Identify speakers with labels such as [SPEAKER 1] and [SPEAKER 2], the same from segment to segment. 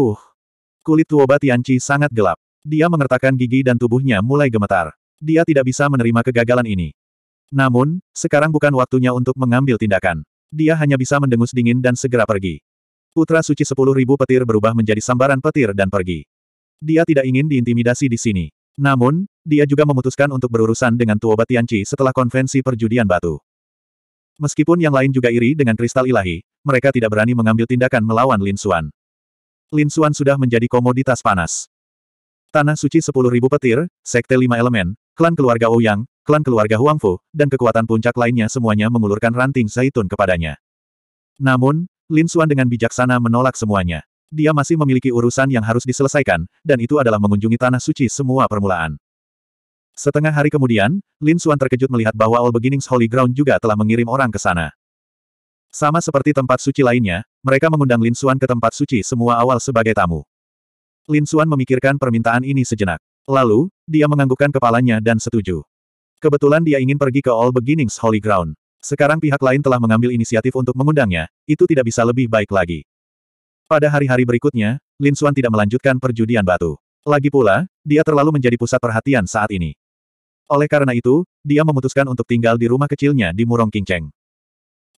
[SPEAKER 1] Huh. Kulit Tuoba Tianci sangat gelap. Dia mengertakkan gigi dan tubuhnya mulai gemetar. Dia tidak bisa menerima kegagalan ini. Namun, sekarang bukan waktunya untuk mengambil tindakan. Dia hanya bisa mendengus dingin dan segera pergi. Putra suci sepuluh ribu petir berubah menjadi sambaran petir dan pergi. Dia tidak ingin diintimidasi di sini. Namun, dia juga memutuskan untuk berurusan dengan Tuoba Tianci setelah konvensi perjudian batu. Meskipun yang lain juga iri dengan kristal ilahi, mereka tidak berani mengambil tindakan melawan Lin Xuan. Lin Xuan sudah menjadi komoditas panas. Tanah suci 10.000 petir, sekte lima elemen, klan keluarga Ouyang, oh klan keluarga Huangfu, dan kekuatan puncak lainnya semuanya mengulurkan ranting zaitun kepadanya. Namun, Lin Xuan dengan bijaksana menolak semuanya. Dia masih memiliki urusan yang harus diselesaikan, dan itu adalah mengunjungi tanah suci semua permulaan. Setengah hari kemudian, Lin Xuan terkejut melihat bahwa All Beginnings Holy Ground juga telah mengirim orang ke sana. Sama seperti tempat suci lainnya, mereka mengundang Lin Xuan ke tempat suci semua awal sebagai tamu. Lin Xuan memikirkan permintaan ini sejenak. Lalu, dia menganggukkan kepalanya dan setuju. Kebetulan dia ingin pergi ke All Beginnings Holy Ground. Sekarang pihak lain telah mengambil inisiatif untuk mengundangnya, itu tidak bisa lebih baik lagi. Pada hari-hari berikutnya, Lin Xuan tidak melanjutkan perjudian batu. Lagi pula, dia terlalu menjadi pusat perhatian saat ini. Oleh karena itu, dia memutuskan untuk tinggal di rumah kecilnya di Murong Kingcheng.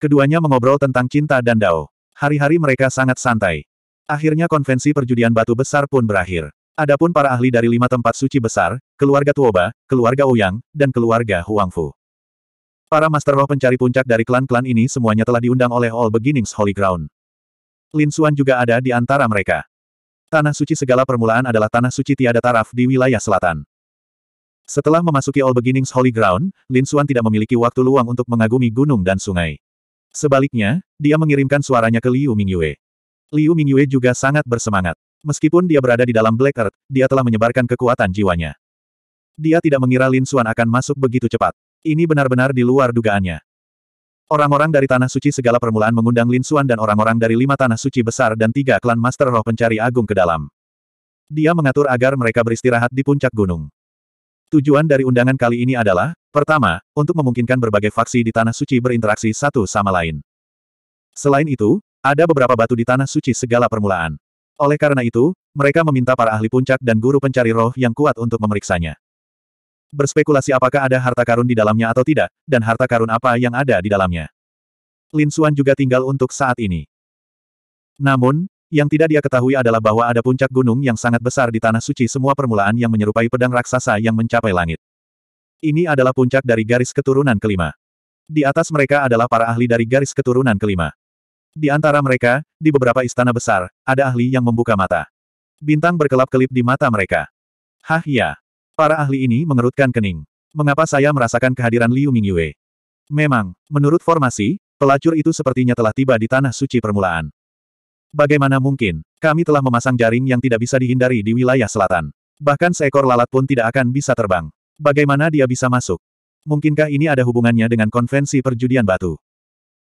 [SPEAKER 1] Keduanya mengobrol tentang cinta dan Dao. Hari-hari mereka sangat santai. Akhirnya konvensi perjudian batu besar pun berakhir. Adapun para ahli dari lima tempat suci besar, keluarga Tuoba, keluarga Ouyang, dan keluarga Huangfu. Para Master Roh pencari puncak dari klan-klan ini semuanya telah diundang oleh All Beginnings Holy Ground. Lin Xuan juga ada di antara mereka. Tanah suci segala permulaan adalah tanah suci tiada taraf di wilayah selatan. Setelah memasuki All Beginnings Holy Ground, Lin Xuan tidak memiliki waktu luang untuk mengagumi gunung dan sungai. Sebaliknya, dia mengirimkan suaranya ke Liu Mingyue. Liu Mingyue juga sangat bersemangat. Meskipun dia berada di dalam Black Earth, dia telah menyebarkan kekuatan jiwanya. Dia tidak mengira Lin Xuan akan masuk begitu cepat. Ini benar-benar di luar dugaannya. Orang-orang dari Tanah Suci segala permulaan mengundang Lin Xuan dan orang-orang dari lima Tanah Suci besar dan tiga klan Master Roh Pencari Agung ke dalam. Dia mengatur agar mereka beristirahat di puncak gunung. Tujuan dari undangan kali ini adalah, Pertama, untuk memungkinkan berbagai faksi di Tanah Suci berinteraksi satu sama lain. Selain itu, ada beberapa batu di Tanah Suci segala permulaan. Oleh karena itu, mereka meminta para ahli puncak dan guru pencari roh yang kuat untuk memeriksanya. Berspekulasi apakah ada harta karun di dalamnya atau tidak, dan harta karun apa yang ada di dalamnya. Lin Suan juga tinggal untuk saat ini. Namun, yang tidak dia ketahui adalah bahwa ada puncak gunung yang sangat besar di Tanah Suci semua permulaan yang menyerupai pedang raksasa yang mencapai langit. Ini adalah puncak dari garis keturunan kelima. Di atas mereka adalah para ahli dari garis keturunan kelima. Di antara mereka, di beberapa istana besar, ada ahli yang membuka mata. Bintang berkelap-kelip di mata mereka. Hah ya. Para ahli ini mengerutkan kening. Mengapa saya merasakan kehadiran Liu Mingyue? Memang, menurut formasi, pelacur itu sepertinya telah tiba di tanah suci permulaan. Bagaimana mungkin, kami telah memasang jaring yang tidak bisa dihindari di wilayah selatan. Bahkan seekor lalat pun tidak akan bisa terbang. Bagaimana dia bisa masuk? Mungkinkah ini ada hubungannya dengan konvensi perjudian batu?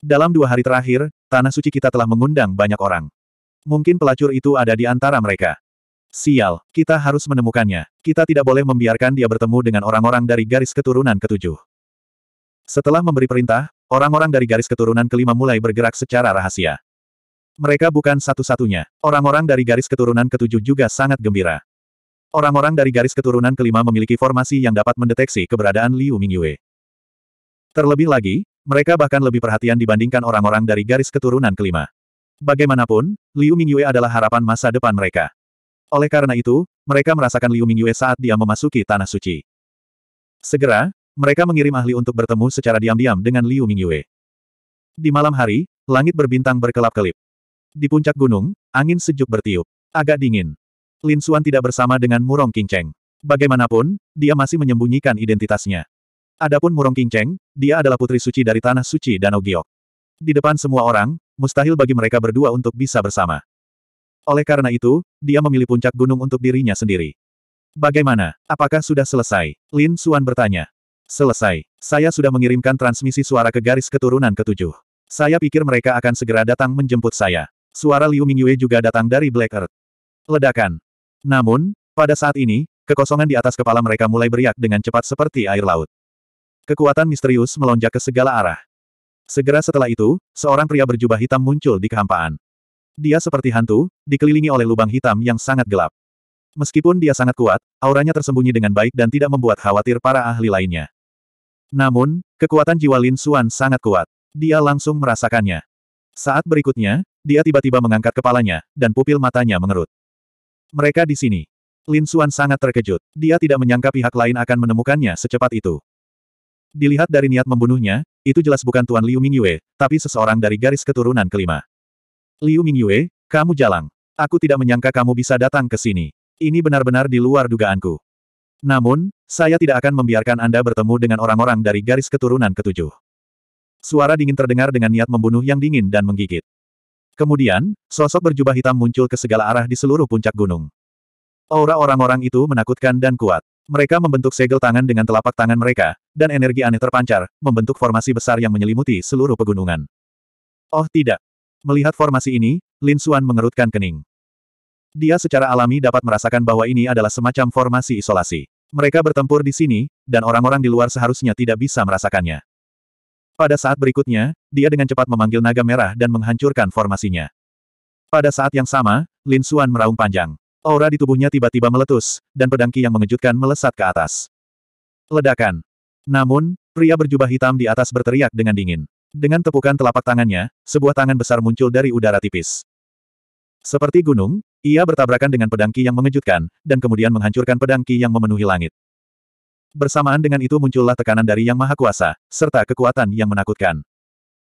[SPEAKER 1] Dalam dua hari terakhir, Tanah Suci kita telah mengundang banyak orang. Mungkin pelacur itu ada di antara mereka. Sial, kita harus menemukannya. Kita tidak boleh membiarkan dia bertemu dengan orang-orang dari garis keturunan ketujuh. Setelah memberi perintah, orang-orang dari garis keturunan kelima mulai bergerak secara rahasia. Mereka bukan satu-satunya. Orang-orang dari garis keturunan ketujuh juga sangat gembira. Orang-orang dari garis keturunan kelima memiliki formasi yang dapat mendeteksi keberadaan Liu Mingyue. Terlebih lagi, mereka bahkan lebih perhatian dibandingkan orang-orang dari garis keturunan kelima. Bagaimanapun, Liu Mingyue adalah harapan masa depan mereka. Oleh karena itu, mereka merasakan Liu Mingyue saat dia memasuki Tanah Suci. Segera, mereka mengirim ahli untuk bertemu secara diam-diam dengan Liu Mingyue. Di malam hari, langit berbintang berkelap-kelip. Di puncak gunung, angin sejuk bertiup. Agak dingin. Lin Suan tidak bersama dengan Murong King Cheng. Bagaimanapun, dia masih menyembunyikan identitasnya. Adapun Murong King Cheng, dia adalah putri suci dari tanah suci Danau Giok. Di depan semua orang, mustahil bagi mereka berdua untuk bisa bersama. Oleh karena itu, dia memilih puncak gunung untuk dirinya sendiri. Bagaimana? Apakah sudah selesai? Lin Suan bertanya. Selesai. Saya sudah mengirimkan transmisi suara ke garis keturunan ketujuh. Saya pikir mereka akan segera datang menjemput saya. Suara Liu Mingyue juga datang dari Black Earth. Ledakan. Namun, pada saat ini, kekosongan di atas kepala mereka mulai beriak dengan cepat seperti air laut. Kekuatan misterius melonjak ke segala arah. Segera setelah itu, seorang pria berjubah hitam muncul di kehampaan. Dia seperti hantu, dikelilingi oleh lubang hitam yang sangat gelap. Meskipun dia sangat kuat, auranya tersembunyi dengan baik dan tidak membuat khawatir para ahli lainnya. Namun, kekuatan jiwa Lin Suan sangat kuat. Dia langsung merasakannya. Saat berikutnya, dia tiba-tiba mengangkat kepalanya, dan pupil matanya mengerut. Mereka di sini. Lin Suan sangat terkejut. Dia tidak menyangka pihak lain akan menemukannya secepat itu. Dilihat dari niat membunuhnya, itu jelas bukan Tuan Liu Mingyue, tapi seseorang dari garis keturunan kelima. Liu Mingyue, kamu jalang. Aku tidak menyangka kamu bisa datang ke sini. Ini benar-benar di luar dugaanku. Namun, saya tidak akan membiarkan Anda bertemu dengan orang-orang dari garis keturunan ketujuh. Suara dingin terdengar dengan niat membunuh yang dingin dan menggigit. Kemudian, sosok berjubah hitam muncul ke segala arah di seluruh puncak gunung. Aura orang-orang itu menakutkan dan kuat. Mereka membentuk segel tangan dengan telapak tangan mereka, dan energi aneh terpancar, membentuk formasi besar yang menyelimuti seluruh pegunungan. Oh tidak. Melihat formasi ini, Lin Xuan mengerutkan kening. Dia secara alami dapat merasakan bahwa ini adalah semacam formasi isolasi. Mereka bertempur di sini, dan orang-orang di luar seharusnya tidak bisa merasakannya. Pada saat berikutnya, dia dengan cepat memanggil naga merah dan menghancurkan formasinya. Pada saat yang sama, Lin Xuan meraung panjang. Aura di tubuhnya tiba-tiba meletus, dan pedang Qi yang mengejutkan melesat ke atas. Ledakan. Namun, pria berjubah hitam di atas berteriak dengan dingin. Dengan tepukan telapak tangannya, sebuah tangan besar muncul dari udara tipis. Seperti gunung, ia bertabrakan dengan pedang Qi yang mengejutkan, dan kemudian menghancurkan pedang Qi yang memenuhi langit. Bersamaan dengan itu muncullah tekanan dari Yang Maha Kuasa, serta kekuatan yang menakutkan.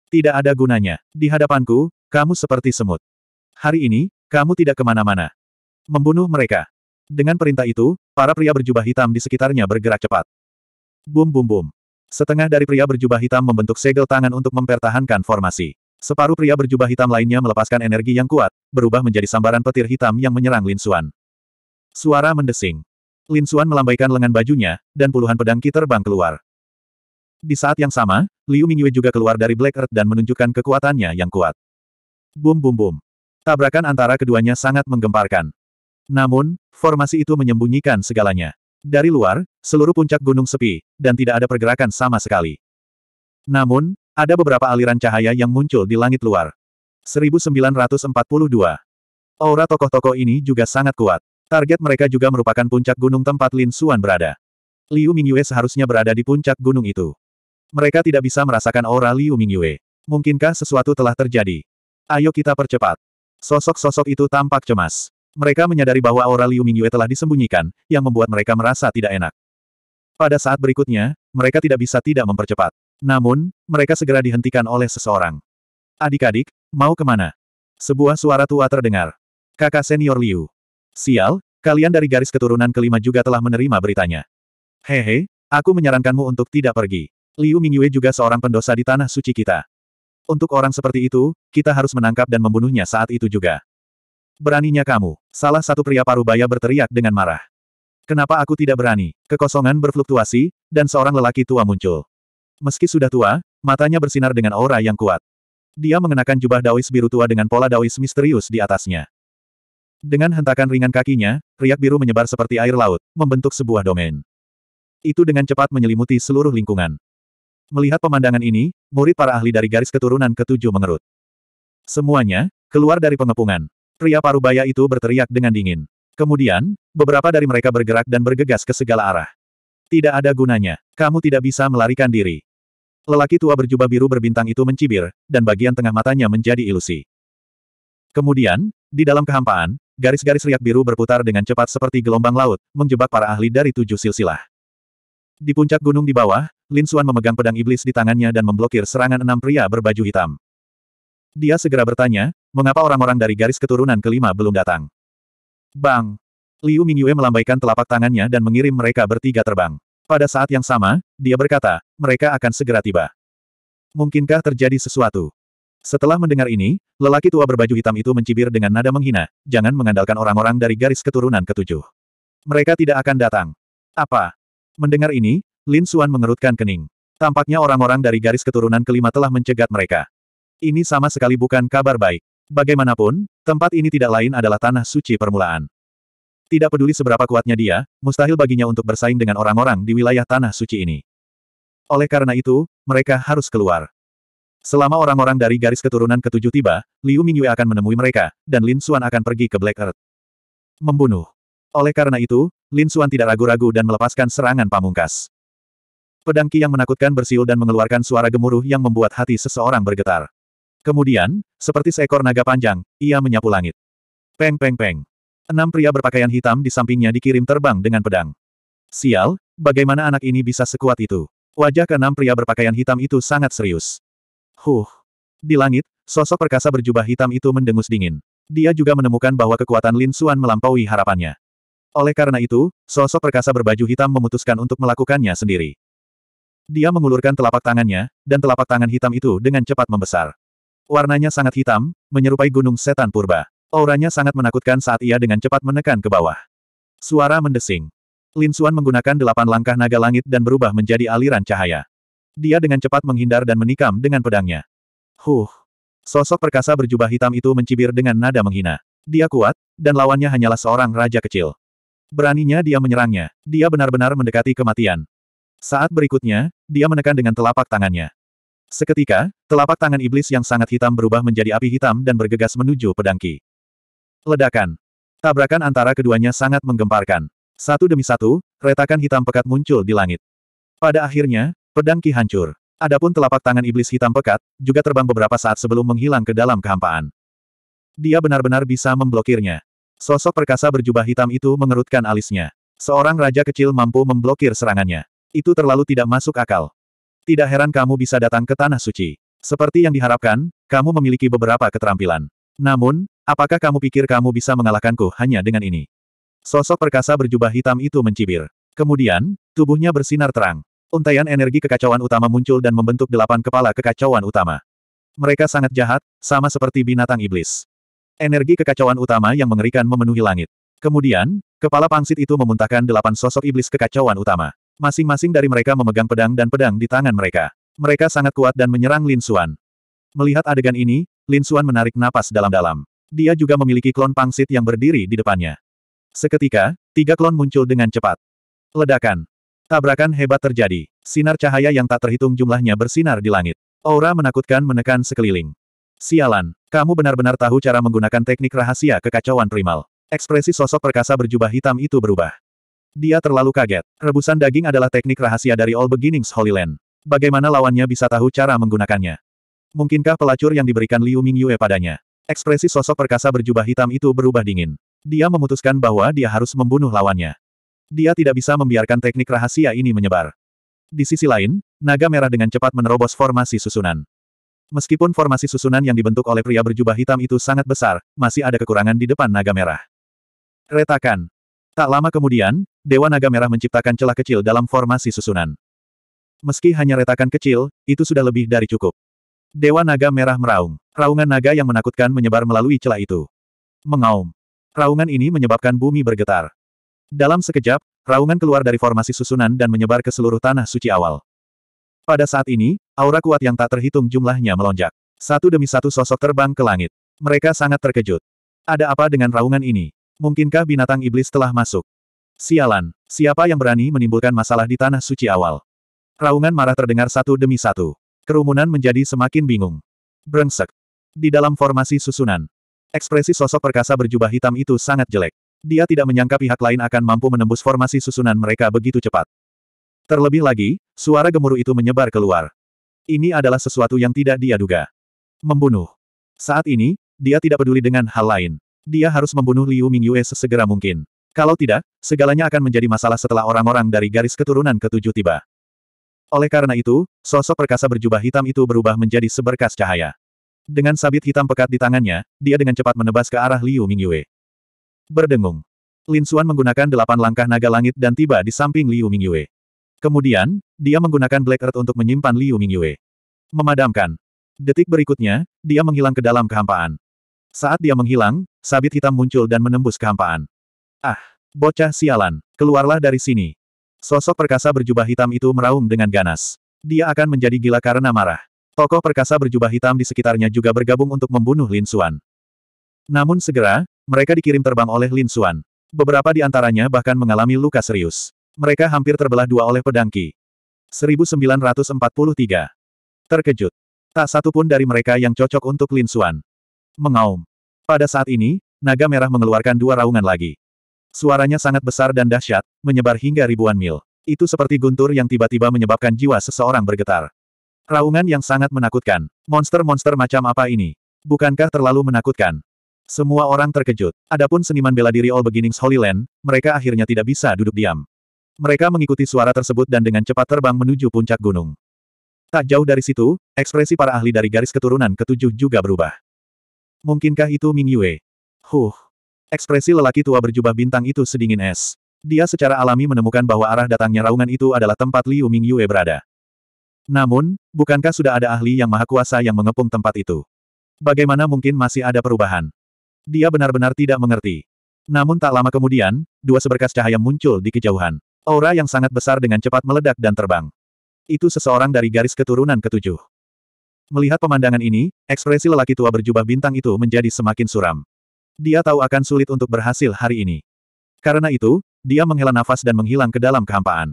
[SPEAKER 1] Tidak ada gunanya. Di hadapanku, kamu seperti semut. Hari ini, kamu tidak kemana-mana. Membunuh mereka. Dengan perintah itu, para pria berjubah hitam di sekitarnya bergerak cepat. Bum bum bum. Setengah dari pria berjubah hitam membentuk segel tangan untuk mempertahankan formasi. Separuh pria berjubah hitam lainnya melepaskan energi yang kuat, berubah menjadi sambaran petir hitam yang menyerang Lin Suan. Suara mendesing. Lin Xuan melambaikan lengan bajunya, dan puluhan pedang ki terbang keluar. Di saat yang sama, Liu Mingyue juga keluar dari Black Earth dan menunjukkan kekuatannya yang kuat. Bum bum bum. Tabrakan antara keduanya sangat menggemparkan. Namun, formasi itu menyembunyikan segalanya. Dari luar, seluruh puncak gunung sepi, dan tidak ada pergerakan sama sekali. Namun, ada beberapa aliran cahaya yang muncul di langit luar. 1942. Aura tokoh-tokoh ini juga sangat kuat. Target mereka juga merupakan puncak gunung tempat Lin Suan berada. Liu Mingyue seharusnya berada di puncak gunung itu. Mereka tidak bisa merasakan aura Liu Mingyue. Mungkinkah sesuatu telah terjadi? Ayo kita percepat. Sosok-sosok itu tampak cemas. Mereka menyadari bahwa aura Liu Mingyue telah disembunyikan, yang membuat mereka merasa tidak enak. Pada saat berikutnya, mereka tidak bisa tidak mempercepat. Namun, mereka segera dihentikan oleh seseorang. Adik-adik, mau kemana? Sebuah suara tua terdengar. Kakak senior Liu. Sial, kalian dari garis keturunan kelima juga telah menerima beritanya. Hehe, aku menyarankanmu untuk tidak pergi. Liu Mingyue juga seorang pendosa di tanah suci kita. Untuk orang seperti itu, kita harus menangkap dan membunuhnya saat itu juga. Beraninya kamu, salah satu pria parubaya berteriak dengan marah. Kenapa aku tidak berani? Kekosongan berfluktuasi, dan seorang lelaki tua muncul. Meski sudah tua, matanya bersinar dengan aura yang kuat. Dia mengenakan jubah daois biru tua dengan pola daois misterius di atasnya. Dengan hentakan ringan kakinya, riak biru menyebar seperti air laut, membentuk sebuah domain. Itu dengan cepat menyelimuti seluruh lingkungan. Melihat pemandangan ini, murid para ahli dari garis keturunan ketujuh mengerut. Semuanya, keluar dari pengepungan. Pria parubaya itu berteriak dengan dingin. Kemudian, beberapa dari mereka bergerak dan bergegas ke segala arah. Tidak ada gunanya, kamu tidak bisa melarikan diri. Lelaki tua berjubah biru berbintang itu mencibir, dan bagian tengah matanya menjadi ilusi. Kemudian, di dalam kehampaan, garis-garis riak biru berputar dengan cepat seperti gelombang laut, menjebak para ahli dari tujuh silsilah. Di puncak gunung di bawah, Lin Suan memegang pedang iblis di tangannya dan memblokir serangan enam pria berbaju hitam. Dia segera bertanya, mengapa orang-orang dari garis keturunan kelima belum datang? Bang! Liu Mingyue melambaikan telapak tangannya dan mengirim mereka bertiga terbang. Pada saat yang sama, dia berkata, mereka akan segera tiba. Mungkinkah terjadi sesuatu? Setelah mendengar ini, lelaki tua berbaju hitam itu mencibir dengan nada menghina, jangan mengandalkan orang-orang dari garis keturunan ketujuh. Mereka tidak akan datang. Apa? Mendengar ini, Lin Xuan mengerutkan kening. Tampaknya orang-orang dari garis keturunan kelima telah mencegat mereka. Ini sama sekali bukan kabar baik. Bagaimanapun, tempat ini tidak lain adalah tanah suci permulaan. Tidak peduli seberapa kuatnya dia, mustahil baginya untuk bersaing dengan orang-orang di wilayah tanah suci ini. Oleh karena itu, mereka harus keluar. Selama orang-orang dari garis keturunan ketujuh tiba, Liu Mingyue akan menemui mereka, dan Lin Xuan akan pergi ke Black Earth. Membunuh. Oleh karena itu, Lin Xuan tidak ragu-ragu dan melepaskan serangan pamungkas. Pedang Qi yang menakutkan bersiul dan mengeluarkan suara gemuruh yang membuat hati seseorang bergetar. Kemudian, seperti seekor naga panjang, ia menyapu langit. Peng peng peng. Enam pria berpakaian hitam di sampingnya dikirim terbang dengan pedang. Sial, bagaimana anak ini bisa sekuat itu? Wajah keenam pria berpakaian hitam itu sangat serius. Huh. Di langit, sosok perkasa berjubah hitam itu mendengus dingin. Dia juga menemukan bahwa kekuatan Lin Suan melampaui harapannya. Oleh karena itu, sosok perkasa berbaju hitam memutuskan untuk melakukannya sendiri. Dia mengulurkan telapak tangannya, dan telapak tangan hitam itu dengan cepat membesar. Warnanya sangat hitam, menyerupai gunung setan purba. Auranya sangat menakutkan saat ia dengan cepat menekan ke bawah. Suara mendesing. Lin Suan menggunakan delapan langkah naga langit dan berubah menjadi aliran cahaya. Dia dengan cepat menghindar dan menikam dengan pedangnya. Huh. Sosok perkasa berjubah hitam itu mencibir dengan nada menghina. Dia kuat, dan lawannya hanyalah seorang raja kecil. Beraninya dia menyerangnya. Dia benar-benar mendekati kematian. Saat berikutnya, dia menekan dengan telapak tangannya. Seketika, telapak tangan iblis yang sangat hitam berubah menjadi api hitam dan bergegas menuju pedangki. Ledakan. Tabrakan antara keduanya sangat menggemparkan. Satu demi satu, retakan hitam pekat muncul di langit. Pada akhirnya, Pedang Ki hancur. Adapun telapak tangan iblis hitam pekat, juga terbang beberapa saat sebelum menghilang ke dalam kehampaan. Dia benar-benar bisa memblokirnya. Sosok perkasa berjubah hitam itu mengerutkan alisnya. Seorang raja kecil mampu memblokir serangannya. Itu terlalu tidak masuk akal. Tidak heran kamu bisa datang ke Tanah Suci. Seperti yang diharapkan, kamu memiliki beberapa keterampilan. Namun, apakah kamu pikir kamu bisa mengalahkanku hanya dengan ini? Sosok perkasa berjubah hitam itu mencibir. Kemudian, tubuhnya bersinar terang. Untaian energi kekacauan utama muncul dan membentuk delapan kepala kekacauan utama. Mereka sangat jahat, sama seperti binatang iblis. Energi kekacauan utama yang mengerikan memenuhi langit. Kemudian, kepala pangsit itu memuntahkan delapan sosok iblis kekacauan utama. Masing-masing dari mereka memegang pedang dan pedang di tangan mereka. Mereka sangat kuat dan menyerang Lin Xuan. Melihat adegan ini, Lin Xuan menarik napas dalam-dalam. Dia juga memiliki klon pangsit yang berdiri di depannya. Seketika, tiga klon muncul dengan cepat. Ledakan. Tabrakan hebat terjadi. Sinar cahaya yang tak terhitung jumlahnya bersinar di langit. Aura menakutkan menekan sekeliling. Sialan, kamu benar-benar tahu cara menggunakan teknik rahasia kekacauan primal. Ekspresi sosok perkasa berjubah hitam itu berubah. Dia terlalu kaget. Rebusan daging adalah teknik rahasia dari All Beginnings Holy Land. Bagaimana lawannya bisa tahu cara menggunakannya? Mungkinkah pelacur yang diberikan Liu Mingyue padanya? Ekspresi sosok perkasa berjubah hitam itu berubah dingin. Dia memutuskan bahwa dia harus membunuh lawannya. Dia tidak bisa membiarkan teknik rahasia ini menyebar. Di sisi lain, naga merah dengan cepat menerobos formasi susunan. Meskipun formasi susunan yang dibentuk oleh pria berjubah hitam itu sangat besar, masih ada kekurangan di depan naga merah. Retakan. Tak lama kemudian, Dewa Naga Merah menciptakan celah kecil dalam formasi susunan. Meski hanya retakan kecil, itu sudah lebih dari cukup. Dewa Naga Merah meraung. Raungan naga yang menakutkan menyebar melalui celah itu. Mengaum. Raungan ini menyebabkan bumi bergetar. Dalam sekejap, raungan keluar dari formasi susunan dan menyebar ke seluruh tanah suci awal. Pada saat ini, aura kuat yang tak terhitung jumlahnya melonjak. Satu demi satu sosok terbang ke langit. Mereka sangat terkejut. Ada apa dengan raungan ini? Mungkinkah binatang iblis telah masuk? Sialan, siapa yang berani menimbulkan masalah di tanah suci awal? Raungan marah terdengar satu demi satu. Kerumunan menjadi semakin bingung. Brengsek. Di dalam formasi susunan, ekspresi sosok perkasa berjubah hitam itu sangat jelek. Dia tidak menyangka pihak lain akan mampu menembus formasi susunan mereka begitu cepat. Terlebih lagi, suara gemuruh itu menyebar keluar. Ini adalah sesuatu yang tidak dia duga. Membunuh. Saat ini, dia tidak peduli dengan hal lain. Dia harus membunuh Liu Mingyue sesegera mungkin. Kalau tidak, segalanya akan menjadi masalah setelah orang-orang dari garis keturunan ketujuh tiba. Oleh karena itu, sosok perkasa berjubah hitam itu berubah menjadi seberkas cahaya. Dengan sabit hitam pekat di tangannya, dia dengan cepat menebas ke arah Liu Mingyue. Berdengung. Lin Xuan menggunakan delapan langkah naga langit dan tiba di samping Liu Mingyue. Kemudian, dia menggunakan Black Earth untuk menyimpan Liu Mingyue. Memadamkan. Detik berikutnya, dia menghilang ke dalam kehampaan. Saat dia menghilang, sabit hitam muncul dan menembus kehampaan. Ah, bocah sialan, keluarlah dari sini. Sosok perkasa berjubah hitam itu meraung dengan ganas. Dia akan menjadi gila karena marah. Tokoh perkasa berjubah hitam di sekitarnya juga bergabung untuk membunuh Lin Xuan. Namun segera, mereka dikirim terbang oleh Lin Xuan. Beberapa di antaranya bahkan mengalami luka serius. Mereka hampir terbelah dua oleh pedangki. 1943. Terkejut. Tak satu pun dari mereka yang cocok untuk Lin Xuan. Mengaum. Pada saat ini, naga merah mengeluarkan dua raungan lagi. Suaranya sangat besar dan dahsyat, menyebar hingga ribuan mil. Itu seperti guntur yang tiba-tiba menyebabkan jiwa seseorang bergetar. Raungan yang sangat menakutkan. Monster-monster macam apa ini? Bukankah terlalu menakutkan? Semua orang terkejut. Adapun seniman bela diri All Beginnings Holy Land, mereka akhirnya tidak bisa duduk diam. Mereka mengikuti suara tersebut dan dengan cepat terbang menuju puncak gunung. Tak jauh dari situ, ekspresi para ahli dari garis keturunan ketujuh juga berubah. Mungkinkah itu Ming Yue? Huh. Ekspresi lelaki tua berjubah bintang itu sedingin es. Dia secara alami menemukan bahwa arah datangnya raungan itu adalah tempat Liu Ming Yue berada. Namun, bukankah sudah ada ahli yang maha kuasa yang mengepung tempat itu? Bagaimana mungkin masih ada perubahan? Dia benar-benar tidak mengerti. Namun tak lama kemudian, dua seberkas cahaya muncul di kejauhan. Aura yang sangat besar dengan cepat meledak dan terbang. Itu seseorang dari garis keturunan ketujuh. Melihat pemandangan ini, ekspresi lelaki tua berjubah bintang itu menjadi semakin suram. Dia tahu akan sulit untuk berhasil hari ini. Karena itu, dia menghela nafas dan menghilang ke dalam kehampaan.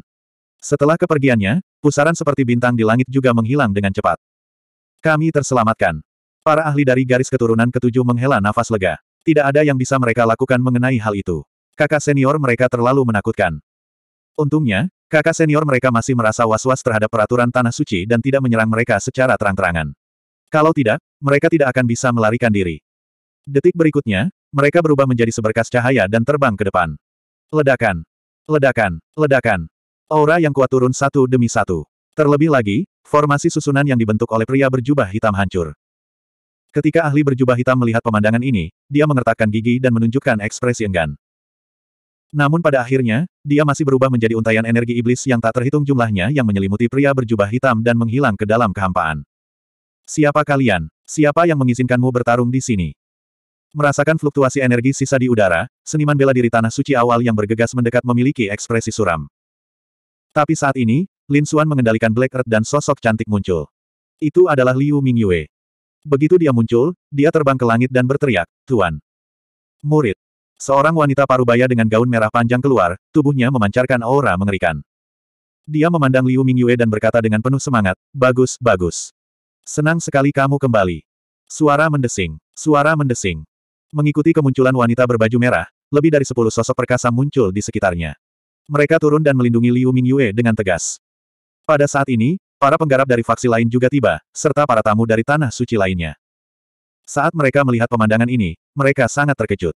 [SPEAKER 1] Setelah kepergiannya, pusaran seperti bintang di langit juga menghilang dengan cepat. Kami terselamatkan. Para ahli dari garis keturunan ketujuh menghela nafas lega. Tidak ada yang bisa mereka lakukan mengenai hal itu. Kakak senior mereka terlalu menakutkan. Untungnya, kakak senior mereka masih merasa was-was terhadap peraturan Tanah Suci dan tidak menyerang mereka secara terang-terangan. Kalau tidak, mereka tidak akan bisa melarikan diri. Detik berikutnya, mereka berubah menjadi seberkas cahaya dan terbang ke depan. Ledakan. Ledakan. Ledakan. Aura yang kuat turun satu demi satu. Terlebih lagi, formasi susunan yang dibentuk oleh pria berjubah hitam hancur. Ketika ahli berjubah hitam melihat pemandangan ini, dia mengertakkan gigi dan menunjukkan ekspresi enggan. Namun pada akhirnya, dia masih berubah menjadi untayan energi iblis yang tak terhitung jumlahnya yang menyelimuti pria berjubah hitam dan menghilang ke dalam kehampaan. Siapa kalian? Siapa yang mengizinkanmu bertarung di sini? Merasakan fluktuasi energi sisa di udara, seniman bela diri Tanah Suci awal yang bergegas mendekat memiliki ekspresi suram. Tapi saat ini, Lin Xuan mengendalikan Black Earth dan sosok cantik muncul. Itu adalah Liu Mingyue. Begitu dia muncul, dia terbang ke langit dan berteriak, Tuan. Murid. Seorang wanita parubaya dengan gaun merah panjang keluar, tubuhnya memancarkan aura mengerikan. Dia memandang Liu Mingyue dan berkata dengan penuh semangat, Bagus, bagus. Senang sekali kamu kembali. Suara mendesing. Suara mendesing. Mengikuti kemunculan wanita berbaju merah, lebih dari sepuluh sosok perkasa muncul di sekitarnya. Mereka turun dan melindungi Liu Mingyue dengan tegas. Pada saat ini, Para penggarap dari faksi lain juga tiba, serta para tamu dari tanah suci lainnya. Saat mereka melihat pemandangan ini, mereka sangat terkejut.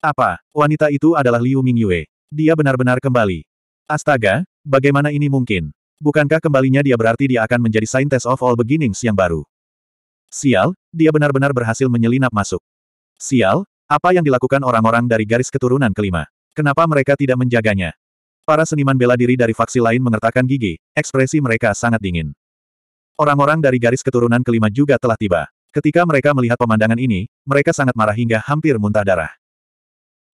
[SPEAKER 1] Apa, wanita itu adalah Liu Mingyue? Dia benar-benar kembali. Astaga, bagaimana ini mungkin? Bukankah kembalinya dia berarti dia akan menjadi Scientist of All Beginnings yang baru? Sial, dia benar-benar berhasil menyelinap masuk. Sial, apa yang dilakukan orang-orang dari garis keturunan kelima? Kenapa mereka tidak menjaganya? Para seniman bela diri dari faksi lain mengertakkan gigi, ekspresi mereka sangat dingin. Orang-orang dari garis keturunan kelima juga telah tiba. Ketika mereka melihat pemandangan ini, mereka sangat marah hingga hampir muntah darah.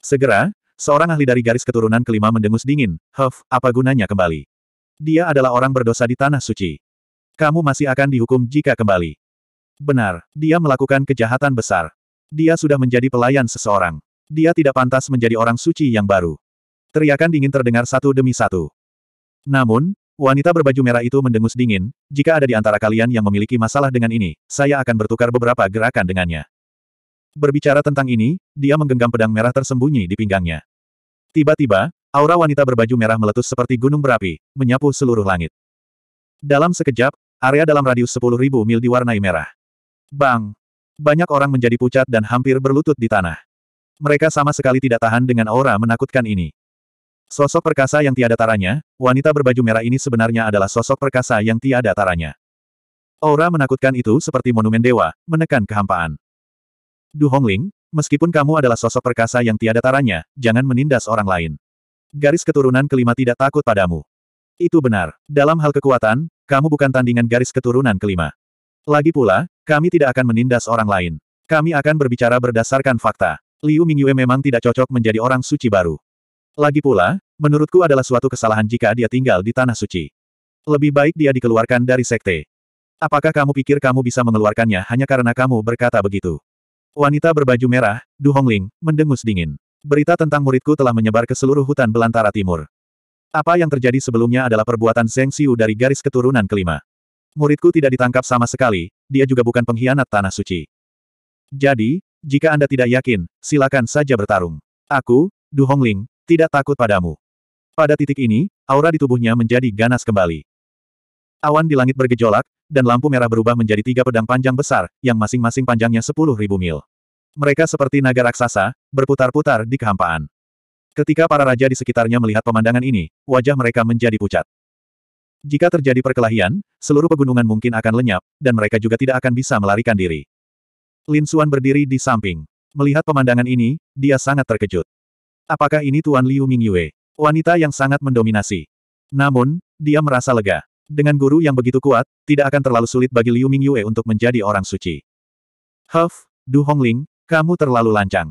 [SPEAKER 1] Segera, seorang ahli dari garis keturunan kelima mendengus dingin, Huff, apa gunanya kembali? Dia adalah orang berdosa di Tanah Suci. Kamu masih akan dihukum jika kembali. Benar, dia melakukan kejahatan besar. Dia sudah menjadi pelayan seseorang. Dia tidak pantas menjadi orang suci yang baru. Teriakan dingin terdengar satu demi satu. Namun, wanita berbaju merah itu mendengus dingin, jika ada di antara kalian yang memiliki masalah dengan ini, saya akan bertukar beberapa gerakan dengannya. Berbicara tentang ini, dia menggenggam pedang merah tersembunyi di pinggangnya. Tiba-tiba, aura wanita berbaju merah meletus seperti gunung berapi, menyapu seluruh langit. Dalam sekejap, area dalam radius 10.000 mil diwarnai merah. Bang! Banyak orang menjadi pucat dan hampir berlutut di tanah. Mereka sama sekali tidak tahan dengan aura menakutkan ini. Sosok perkasa yang tiada taranya, wanita berbaju merah ini sebenarnya adalah sosok perkasa yang tiada taranya. Aura menakutkan itu seperti monumen dewa, menekan kehampaan. Du Hongling, meskipun kamu adalah sosok perkasa yang tiada taranya, jangan menindas orang lain. Garis keturunan kelima tidak takut padamu. Itu benar. Dalam hal kekuatan, kamu bukan tandingan garis keturunan kelima. Lagi pula, kami tidak akan menindas orang lain. Kami akan berbicara berdasarkan fakta. Liu Mingyue memang tidak cocok menjadi orang suci baru. Lagi pula, menurutku adalah suatu kesalahan jika dia tinggal di Tanah Suci. Lebih baik dia dikeluarkan dari sekte. Apakah kamu pikir kamu bisa mengeluarkannya hanya karena kamu berkata begitu? Wanita berbaju merah, Du Hongling, mendengus dingin. Berita tentang muridku telah menyebar ke seluruh hutan belantara timur. Apa yang terjadi sebelumnya adalah perbuatan Zeng Xiu dari garis keturunan kelima. Muridku tidak ditangkap sama sekali, dia juga bukan pengkhianat tanah suci. Jadi, jika Anda tidak yakin, silakan saja bertarung. Aku, Du Hongling, tidak takut padamu. Pada titik ini, aura di tubuhnya menjadi ganas kembali. Awan di langit bergejolak, dan lampu merah berubah menjadi tiga pedang panjang besar, yang masing-masing panjangnya sepuluh ribu mil. Mereka seperti naga raksasa, berputar-putar di kehampaan. Ketika para raja di sekitarnya melihat pemandangan ini, wajah mereka menjadi pucat. Jika terjadi perkelahian, seluruh pegunungan mungkin akan lenyap, dan mereka juga tidak akan bisa melarikan diri. Lin Suan berdiri di samping. Melihat pemandangan ini, dia sangat terkejut. Apakah ini Tuan Liu Mingyue? Wanita yang sangat mendominasi. Namun, dia merasa lega. Dengan guru yang begitu kuat, tidak akan terlalu sulit bagi Liu Mingyue untuk menjadi orang suci. Huff, Du Hongling, kamu terlalu lancang.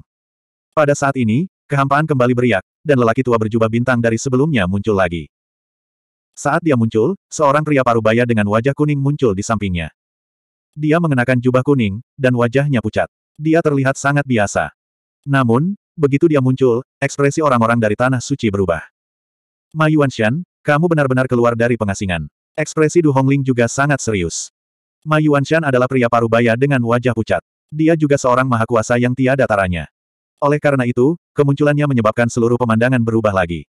[SPEAKER 1] Pada saat ini, kehampaan kembali beriak, dan lelaki tua berjubah bintang dari sebelumnya muncul lagi. Saat dia muncul, seorang pria parubaya dengan wajah kuning muncul di sampingnya. Dia mengenakan jubah kuning, dan wajahnya pucat. Dia terlihat sangat biasa. Namun, Begitu dia muncul, ekspresi orang-orang dari Tanah Suci berubah. Ma Yuanshan, kamu benar-benar keluar dari pengasingan. Ekspresi Du Hongling juga sangat serius. Ma Yuanshan adalah pria parubaya dengan wajah pucat. Dia juga seorang mahakuasa yang tiada taranya. Oleh karena itu, kemunculannya menyebabkan seluruh pemandangan berubah lagi.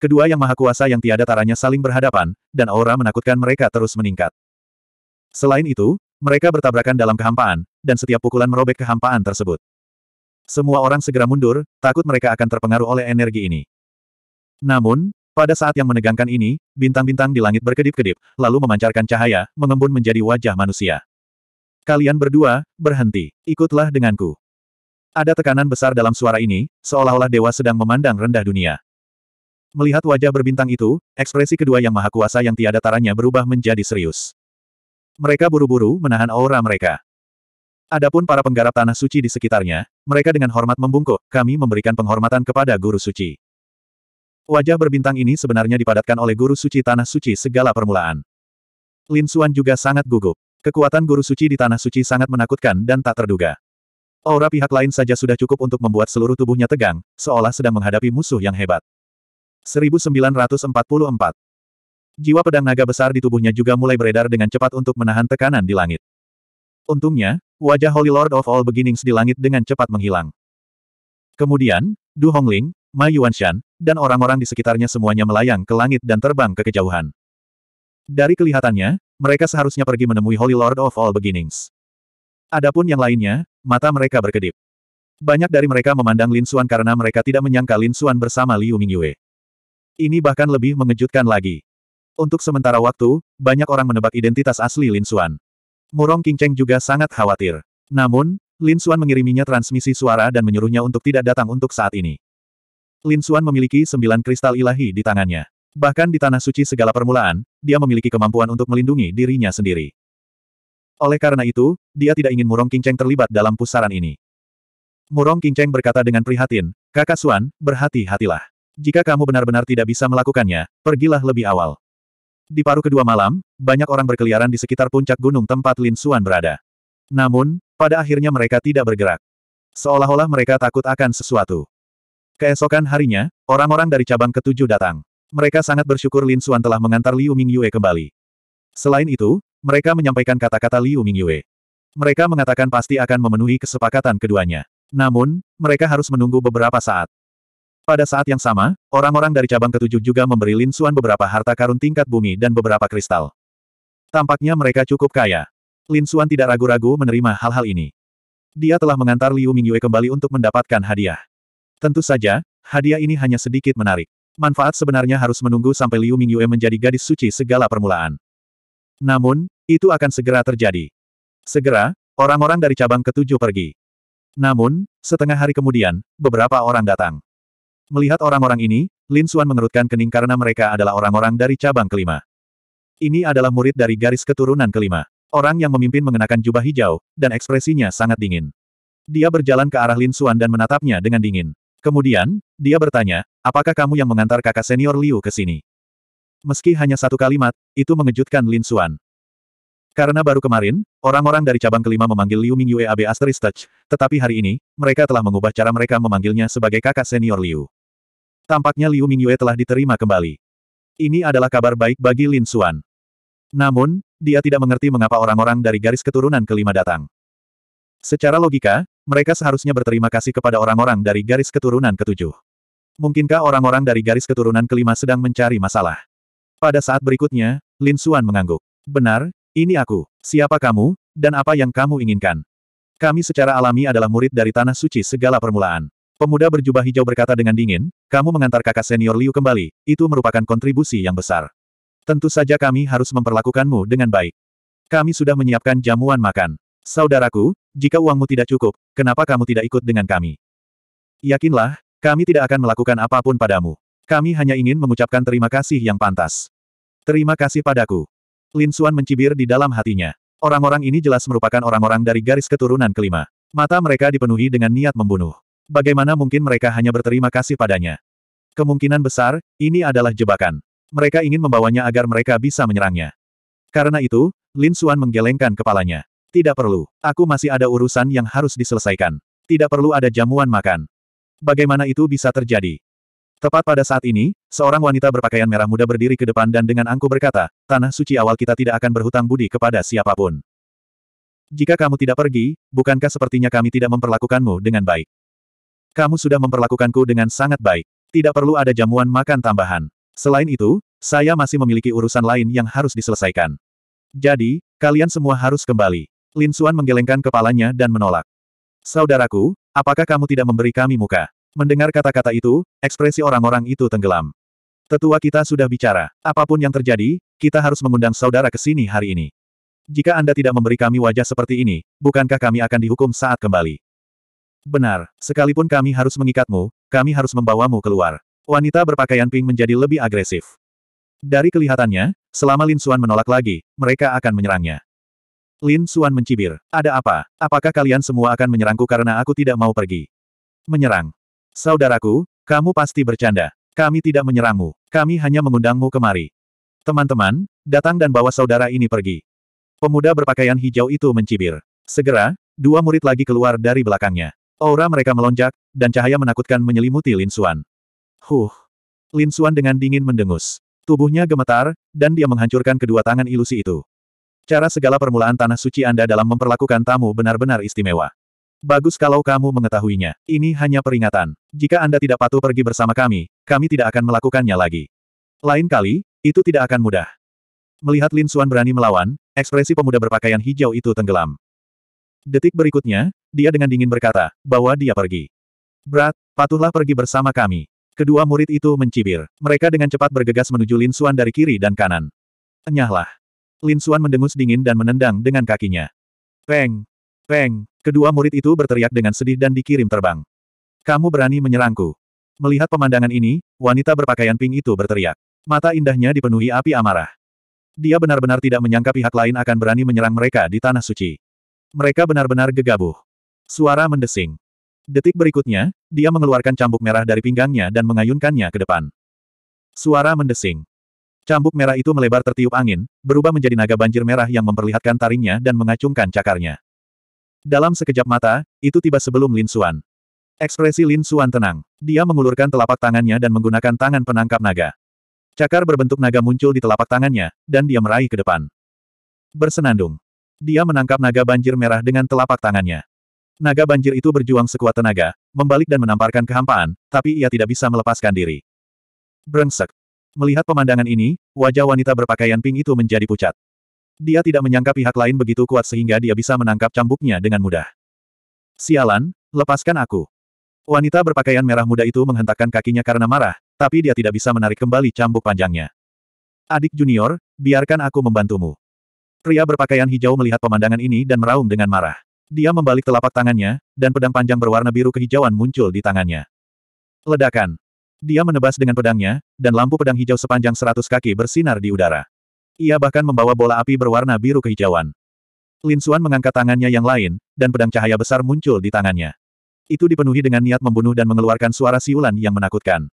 [SPEAKER 1] Kedua yang mahakuasa yang tiada taranya saling berhadapan, dan aura menakutkan mereka terus meningkat. Selain itu, mereka bertabrakan dalam kehampaan, dan setiap pukulan merobek kehampaan tersebut. Semua orang segera mundur, takut mereka akan terpengaruh oleh energi ini. Namun, pada saat yang menegangkan ini, bintang-bintang di langit berkedip-kedip, lalu memancarkan cahaya, mengembun menjadi wajah manusia. Kalian berdua, berhenti. Ikutlah denganku. Ada tekanan besar dalam suara ini, seolah-olah dewa sedang memandang rendah dunia. Melihat wajah berbintang itu, ekspresi kedua yang maha kuasa yang tiada taranya berubah menjadi serius. Mereka buru-buru menahan aura mereka. Adapun para penggarap tanah suci di sekitarnya, mereka dengan hormat membungkuk, kami memberikan penghormatan kepada guru suci. Wajah berbintang ini sebenarnya dipadatkan oleh guru suci tanah suci segala permulaan. Lin Suan juga sangat gugup. Kekuatan guru suci di tanah suci sangat menakutkan dan tak terduga. Aura pihak lain saja sudah cukup untuk membuat seluruh tubuhnya tegang, seolah sedang menghadapi musuh yang hebat. 1944 Jiwa pedang naga besar di tubuhnya juga mulai beredar dengan cepat untuk menahan tekanan di langit. Untungnya, Wajah Holy Lord of All Beginnings di langit dengan cepat menghilang. Kemudian, Du Hongling, Ma Yuanshan, dan orang-orang di sekitarnya semuanya melayang ke langit dan terbang ke kejauhan. Dari kelihatannya, mereka seharusnya pergi menemui Holy Lord of All Beginnings. Adapun yang lainnya, mata mereka berkedip. Banyak dari mereka memandang Lin Xuan karena mereka tidak menyangka Lin Xuan bersama Liu Mingyue. Ini bahkan lebih mengejutkan lagi. Untuk sementara waktu, banyak orang menebak identitas asli Lin Xuan. Murong Qingcheng juga sangat khawatir. Namun, Lin Xuan mengiriminya transmisi suara dan menyuruhnya untuk tidak datang untuk saat ini. Lin Xuan memiliki sembilan kristal ilahi di tangannya. Bahkan di Tanah Suci segala permulaan, dia memiliki kemampuan untuk melindungi dirinya sendiri. Oleh karena itu, dia tidak ingin Murong Qingcheng terlibat dalam pusaran ini. Murong Qingcheng berkata dengan prihatin, Kakak Xuan, berhati-hatilah. Jika kamu benar-benar tidak bisa melakukannya, pergilah lebih awal. Di paruh kedua malam, banyak orang berkeliaran di sekitar puncak gunung tempat Lin Xuan berada. Namun, pada akhirnya mereka tidak bergerak. Seolah-olah mereka takut akan sesuatu. Keesokan harinya, orang-orang dari cabang ketujuh datang. Mereka sangat bersyukur Lin Xuan telah mengantar Liu Mingyue kembali. Selain itu, mereka menyampaikan kata-kata Liu Mingyue. Mereka mengatakan pasti akan memenuhi kesepakatan keduanya. Namun, mereka harus menunggu beberapa saat. Pada saat yang sama, orang-orang dari cabang ketujuh juga memberi Lin Xuan beberapa harta karun tingkat bumi dan beberapa kristal. Tampaknya mereka cukup kaya. Lin Xuan tidak ragu-ragu menerima hal-hal ini. Dia telah mengantar Liu Mingyue kembali untuk mendapatkan hadiah. Tentu saja, hadiah ini hanya sedikit menarik. Manfaat sebenarnya harus menunggu sampai Liu Mingyue menjadi gadis suci segala permulaan. Namun, itu akan segera terjadi. Segera, orang-orang dari cabang ketujuh pergi. Namun, setengah hari kemudian, beberapa orang datang. Melihat orang-orang ini, Lin Xuan mengerutkan kening karena mereka adalah orang-orang dari cabang kelima. Ini adalah murid dari garis keturunan kelima. Orang yang memimpin mengenakan jubah hijau, dan ekspresinya sangat dingin. Dia berjalan ke arah Lin Xuan dan menatapnya dengan dingin. Kemudian, dia bertanya, apakah kamu yang mengantar kakak senior Liu ke sini? Meski hanya satu kalimat, itu mengejutkan Lin Xuan. Karena baru kemarin, orang-orang dari cabang kelima memanggil Liu Mingyue Abe Asterisk, tetapi hari ini, mereka telah mengubah cara mereka memanggilnya sebagai kakak senior Liu. Tampaknya Liu Mingyue telah diterima kembali. Ini adalah kabar baik bagi Lin Xuan. Namun, dia tidak mengerti mengapa orang-orang dari garis keturunan kelima datang. Secara logika, mereka seharusnya berterima kasih kepada orang-orang dari garis keturunan ketujuh. Mungkinkah orang-orang dari garis keturunan kelima sedang mencari masalah? Pada saat berikutnya, Lin Xuan mengangguk. Benar, ini aku. Siapa kamu, dan apa yang kamu inginkan? Kami secara alami adalah murid dari Tanah Suci segala permulaan. Pemuda berjubah hijau berkata dengan dingin, kamu mengantar kakak senior Liu kembali, itu merupakan kontribusi yang besar. Tentu saja kami harus memperlakukanmu dengan baik. Kami sudah menyiapkan jamuan makan. Saudaraku, jika uangmu tidak cukup, kenapa kamu tidak ikut dengan kami? Yakinlah, kami tidak akan melakukan apapun padamu. Kami hanya ingin mengucapkan terima kasih yang pantas. Terima kasih padaku. Lin Xuan mencibir di dalam hatinya. Orang-orang ini jelas merupakan orang-orang dari garis keturunan kelima. Mata mereka dipenuhi dengan niat membunuh. Bagaimana mungkin mereka hanya berterima kasih padanya? Kemungkinan besar, ini adalah jebakan. Mereka ingin membawanya agar mereka bisa menyerangnya. Karena itu, Lin Xuan menggelengkan kepalanya. Tidak perlu. Aku masih ada urusan yang harus diselesaikan. Tidak perlu ada jamuan makan. Bagaimana itu bisa terjadi? Tepat pada saat ini, seorang wanita berpakaian merah muda berdiri ke depan dan dengan angku berkata, Tanah suci awal kita tidak akan berhutang budi kepada siapapun. Jika kamu tidak pergi, bukankah sepertinya kami tidak memperlakukanmu dengan baik? Kamu sudah memperlakukanku dengan sangat baik. Tidak perlu ada jamuan makan tambahan. Selain itu, saya masih memiliki urusan lain yang harus diselesaikan. Jadi, kalian semua harus kembali. Lin Suan menggelengkan kepalanya dan menolak. Saudaraku, apakah kamu tidak memberi kami muka? Mendengar kata-kata itu, ekspresi orang-orang itu tenggelam. Tetua kita sudah bicara. Apapun yang terjadi, kita harus mengundang saudara ke sini hari ini. Jika Anda tidak memberi kami wajah seperti ini, bukankah kami akan dihukum saat kembali? Benar, sekalipun kami harus mengikatmu, kami harus membawamu keluar. Wanita berpakaian pink menjadi lebih agresif. Dari kelihatannya, selama Lin Suan menolak lagi, mereka akan menyerangnya. Lin Suan mencibir, ada apa? Apakah kalian semua akan menyerangku karena aku tidak mau pergi? Menyerang. Saudaraku, kamu pasti bercanda. Kami tidak menyerangmu, kami hanya mengundangmu kemari. Teman-teman, datang dan bawa saudara ini pergi. Pemuda berpakaian hijau itu mencibir. Segera, dua murid lagi keluar dari belakangnya. Aura mereka melonjak, dan cahaya menakutkan menyelimuti Lin Xuan. Huh! Lin Xuan dengan dingin mendengus. Tubuhnya gemetar, dan dia menghancurkan kedua tangan ilusi itu. Cara segala permulaan tanah suci Anda dalam memperlakukan tamu benar-benar istimewa. Bagus kalau kamu mengetahuinya. Ini hanya peringatan. Jika Anda tidak patuh pergi bersama kami, kami tidak akan melakukannya lagi. Lain kali, itu tidak akan mudah. Melihat Lin Xuan berani melawan, ekspresi pemuda berpakaian hijau itu tenggelam. Detik berikutnya, dia dengan dingin berkata, bahwa dia pergi. Brat, patuhlah pergi bersama kami. Kedua murid itu mencibir. Mereka dengan cepat bergegas menuju Lin Xuan dari kiri dan kanan. Enyahlah. Lin Xuan mendengus dingin dan menendang dengan kakinya. Peng! Peng! Kedua murid itu berteriak dengan sedih dan dikirim terbang. Kamu berani menyerangku. Melihat pemandangan ini, wanita berpakaian pink itu berteriak. Mata indahnya dipenuhi api amarah. Dia benar-benar tidak menyangka pihak lain akan berani menyerang mereka di Tanah Suci. Mereka benar-benar gegabah. Suara mendesing. Detik berikutnya, dia mengeluarkan cambuk merah dari pinggangnya dan mengayunkannya ke depan. Suara mendesing. Cambuk merah itu melebar tertiup angin, berubah menjadi naga banjir merah yang memperlihatkan taringnya dan mengacungkan cakarnya. Dalam sekejap mata, itu tiba sebelum Lin Xuan. Ekspresi Lin Xuan tenang. Dia mengulurkan telapak tangannya dan menggunakan tangan penangkap naga. Cakar berbentuk naga muncul di telapak tangannya, dan dia meraih ke depan. Bersenandung. Dia menangkap naga banjir merah dengan telapak tangannya. Naga banjir itu berjuang sekuat tenaga, membalik dan menamparkan kehampaan, tapi ia tidak bisa melepaskan diri. Brengsek. Melihat pemandangan ini, wajah wanita berpakaian pink itu menjadi pucat. Dia tidak menyangka pihak lain begitu kuat sehingga dia bisa menangkap cambuknya dengan mudah. Sialan, lepaskan aku. Wanita berpakaian merah muda itu menghentakkan kakinya karena marah, tapi dia tidak bisa menarik kembali cambuk panjangnya. Adik junior, biarkan aku membantumu. Pria berpakaian hijau melihat pemandangan ini dan meraung dengan marah. Dia membalik telapak tangannya, dan pedang panjang berwarna biru kehijauan muncul di tangannya. Ledakan. Dia menebas dengan pedangnya, dan lampu pedang hijau sepanjang seratus kaki bersinar di udara. Ia bahkan membawa bola api berwarna biru kehijauan. Lin Xuan mengangkat tangannya yang lain, dan pedang cahaya besar muncul di tangannya. Itu dipenuhi dengan niat membunuh dan mengeluarkan suara siulan yang menakutkan.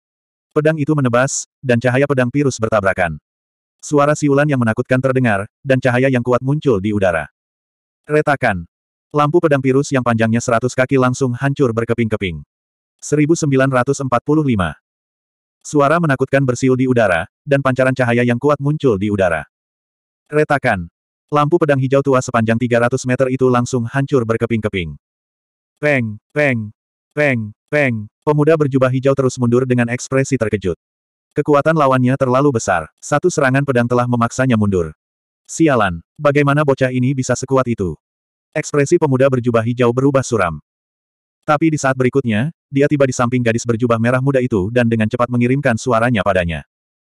[SPEAKER 1] Pedang itu menebas, dan cahaya pedang virus bertabrakan. Suara siulan yang menakutkan terdengar, dan cahaya yang kuat muncul di udara. Retakan. Lampu pedang virus yang panjangnya 100 kaki langsung hancur berkeping-keping. 1945. Suara menakutkan bersiul di udara, dan pancaran cahaya yang kuat muncul di udara. Retakan. Lampu pedang hijau tua sepanjang 300 meter itu langsung hancur berkeping-keping. Peng, peng, peng, peng. Pemuda berjubah hijau terus mundur dengan ekspresi terkejut. Kekuatan lawannya terlalu besar. Satu serangan pedang telah memaksanya mundur. Sialan, bagaimana bocah ini bisa sekuat itu? Ekspresi pemuda berjubah hijau berubah suram. Tapi di saat berikutnya, dia tiba di samping gadis berjubah merah muda itu dan dengan cepat mengirimkan suaranya padanya.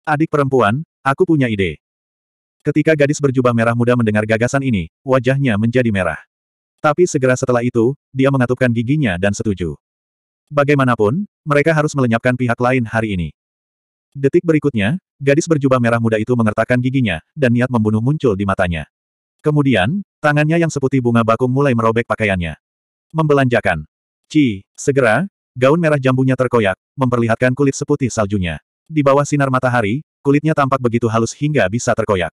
[SPEAKER 1] Adik perempuan, aku punya ide. Ketika gadis berjubah merah muda mendengar gagasan ini, wajahnya menjadi merah. Tapi segera setelah itu, dia mengatupkan giginya dan setuju. Bagaimanapun, mereka harus melenyapkan pihak lain hari ini. Detik berikutnya, gadis berjubah merah muda itu mengertakkan giginya, dan niat membunuh muncul di matanya. Kemudian, tangannya yang seputih bunga bakung mulai merobek pakaiannya. Membelanjakan. Ci, segera, gaun merah jambunya terkoyak, memperlihatkan kulit seputih saljunya. Di bawah sinar matahari, kulitnya tampak begitu halus hingga bisa terkoyak.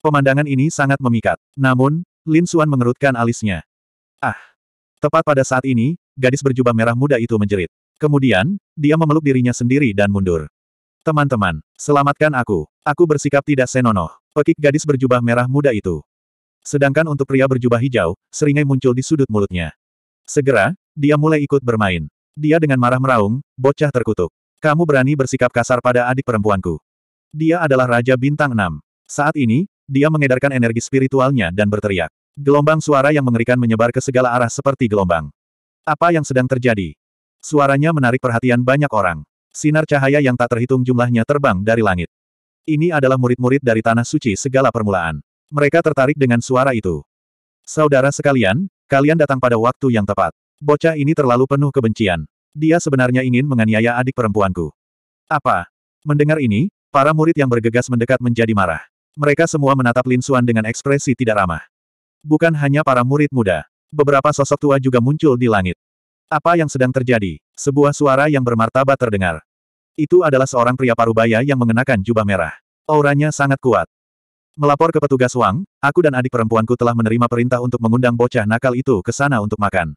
[SPEAKER 1] Pemandangan ini sangat memikat. Namun, Lin Xuan mengerutkan alisnya. Ah! Tepat pada saat ini, gadis berjubah merah muda itu menjerit. Kemudian, dia memeluk dirinya sendiri dan mundur. Teman-teman, selamatkan aku. Aku bersikap tidak senonoh. Pekik gadis berjubah merah muda itu. Sedangkan untuk pria berjubah hijau, seringai muncul di sudut mulutnya. Segera, dia mulai ikut bermain. Dia dengan marah meraung, bocah terkutuk. Kamu berani bersikap kasar pada adik perempuanku. Dia adalah Raja Bintang 6. Saat ini, dia mengedarkan energi spiritualnya dan berteriak. Gelombang suara yang mengerikan menyebar ke segala arah seperti gelombang. Apa yang sedang terjadi? Suaranya menarik perhatian banyak orang. Sinar cahaya yang tak terhitung jumlahnya terbang dari langit. Ini adalah murid-murid dari Tanah Suci segala permulaan. Mereka tertarik dengan suara itu. Saudara sekalian, kalian datang pada waktu yang tepat. Bocah ini terlalu penuh kebencian. Dia sebenarnya ingin menganiaya adik perempuanku. Apa? Mendengar ini, para murid yang bergegas mendekat menjadi marah. Mereka semua menatap Lin Suan dengan ekspresi tidak ramah. Bukan hanya para murid muda. Beberapa sosok tua juga muncul di langit. Apa yang sedang terjadi? Sebuah suara yang bermartabat terdengar. Itu adalah seorang pria parubaya yang mengenakan jubah merah. Auranya sangat kuat. Melapor ke petugas Wang, aku dan adik perempuanku telah menerima perintah untuk mengundang bocah nakal itu ke sana untuk makan.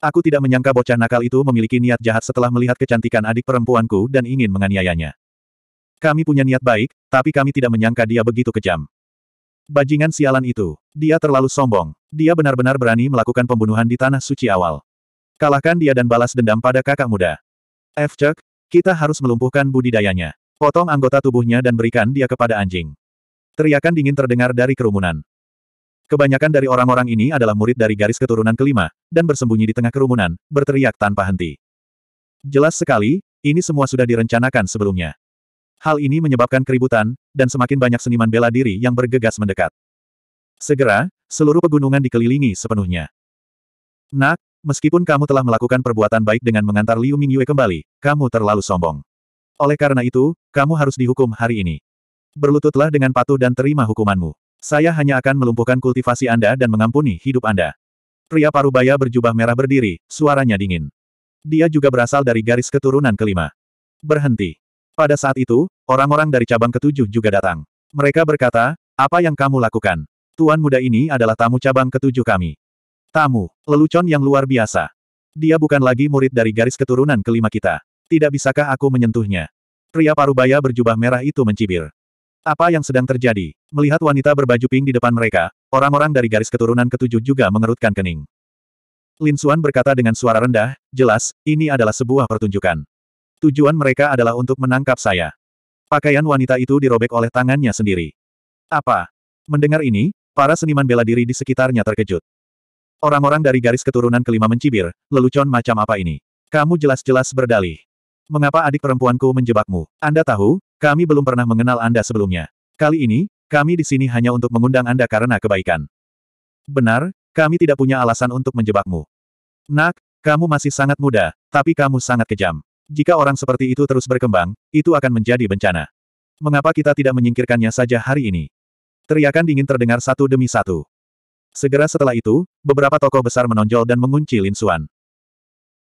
[SPEAKER 1] Aku tidak menyangka bocah nakal itu memiliki niat jahat setelah melihat kecantikan adik perempuanku dan ingin menganiayanya. Kami punya niat baik, tapi kami tidak menyangka dia begitu kejam. Bajingan sialan itu. Dia terlalu sombong. Dia benar-benar berani melakukan pembunuhan di tanah suci awal. Kalahkan dia dan balas dendam pada kakak muda. F. kita harus melumpuhkan budidayanya. Potong anggota tubuhnya dan berikan dia kepada anjing. Teriakan dingin terdengar dari kerumunan. Kebanyakan dari orang-orang ini adalah murid dari garis keturunan kelima, dan bersembunyi di tengah kerumunan, berteriak tanpa henti. Jelas sekali, ini semua sudah direncanakan sebelumnya. Hal ini menyebabkan keributan, dan semakin banyak seniman bela diri yang bergegas mendekat. Segera, seluruh pegunungan dikelilingi sepenuhnya. Nak, meskipun kamu telah melakukan perbuatan baik dengan mengantar Liu Mingyue kembali, kamu terlalu sombong. Oleh karena itu, kamu harus dihukum hari ini. Berlututlah dengan patuh dan terima hukumanmu. Saya hanya akan melumpuhkan kultivasi Anda dan mengampuni hidup Anda. Pria parubaya berjubah merah berdiri, suaranya dingin. Dia juga berasal dari garis keturunan kelima. Berhenti. Pada saat itu, orang-orang dari cabang ketujuh juga datang. Mereka berkata, apa yang kamu lakukan? Tuan muda ini adalah tamu cabang ketujuh kami. Tamu, lelucon yang luar biasa. Dia bukan lagi murid dari garis keturunan kelima kita. Tidak bisakah aku menyentuhnya? Pria parubaya berjubah merah itu mencibir. Apa yang sedang terjadi? Melihat wanita berbaju pink di depan mereka, orang-orang dari garis keturunan ketujuh juga mengerutkan kening. Lin Xuan berkata dengan suara rendah, jelas, ini adalah sebuah pertunjukan. Tujuan mereka adalah untuk menangkap saya. Pakaian wanita itu dirobek oleh tangannya sendiri. Apa? Mendengar ini, para seniman bela diri di sekitarnya terkejut. Orang-orang dari garis keturunan kelima mencibir, lelucon macam apa ini? Kamu jelas-jelas berdalih. Mengapa adik perempuanku menjebakmu? Anda tahu, kami belum pernah mengenal Anda sebelumnya. Kali ini, kami di sini hanya untuk mengundang Anda karena kebaikan. Benar, kami tidak punya alasan untuk menjebakmu. Nak, kamu masih sangat muda, tapi kamu sangat kejam. Jika orang seperti itu terus berkembang, itu akan menjadi bencana. Mengapa kita tidak menyingkirkannya saja hari ini? Teriakan dingin terdengar satu demi satu. Segera setelah itu, beberapa tokoh besar menonjol dan mengunci Lin Suan.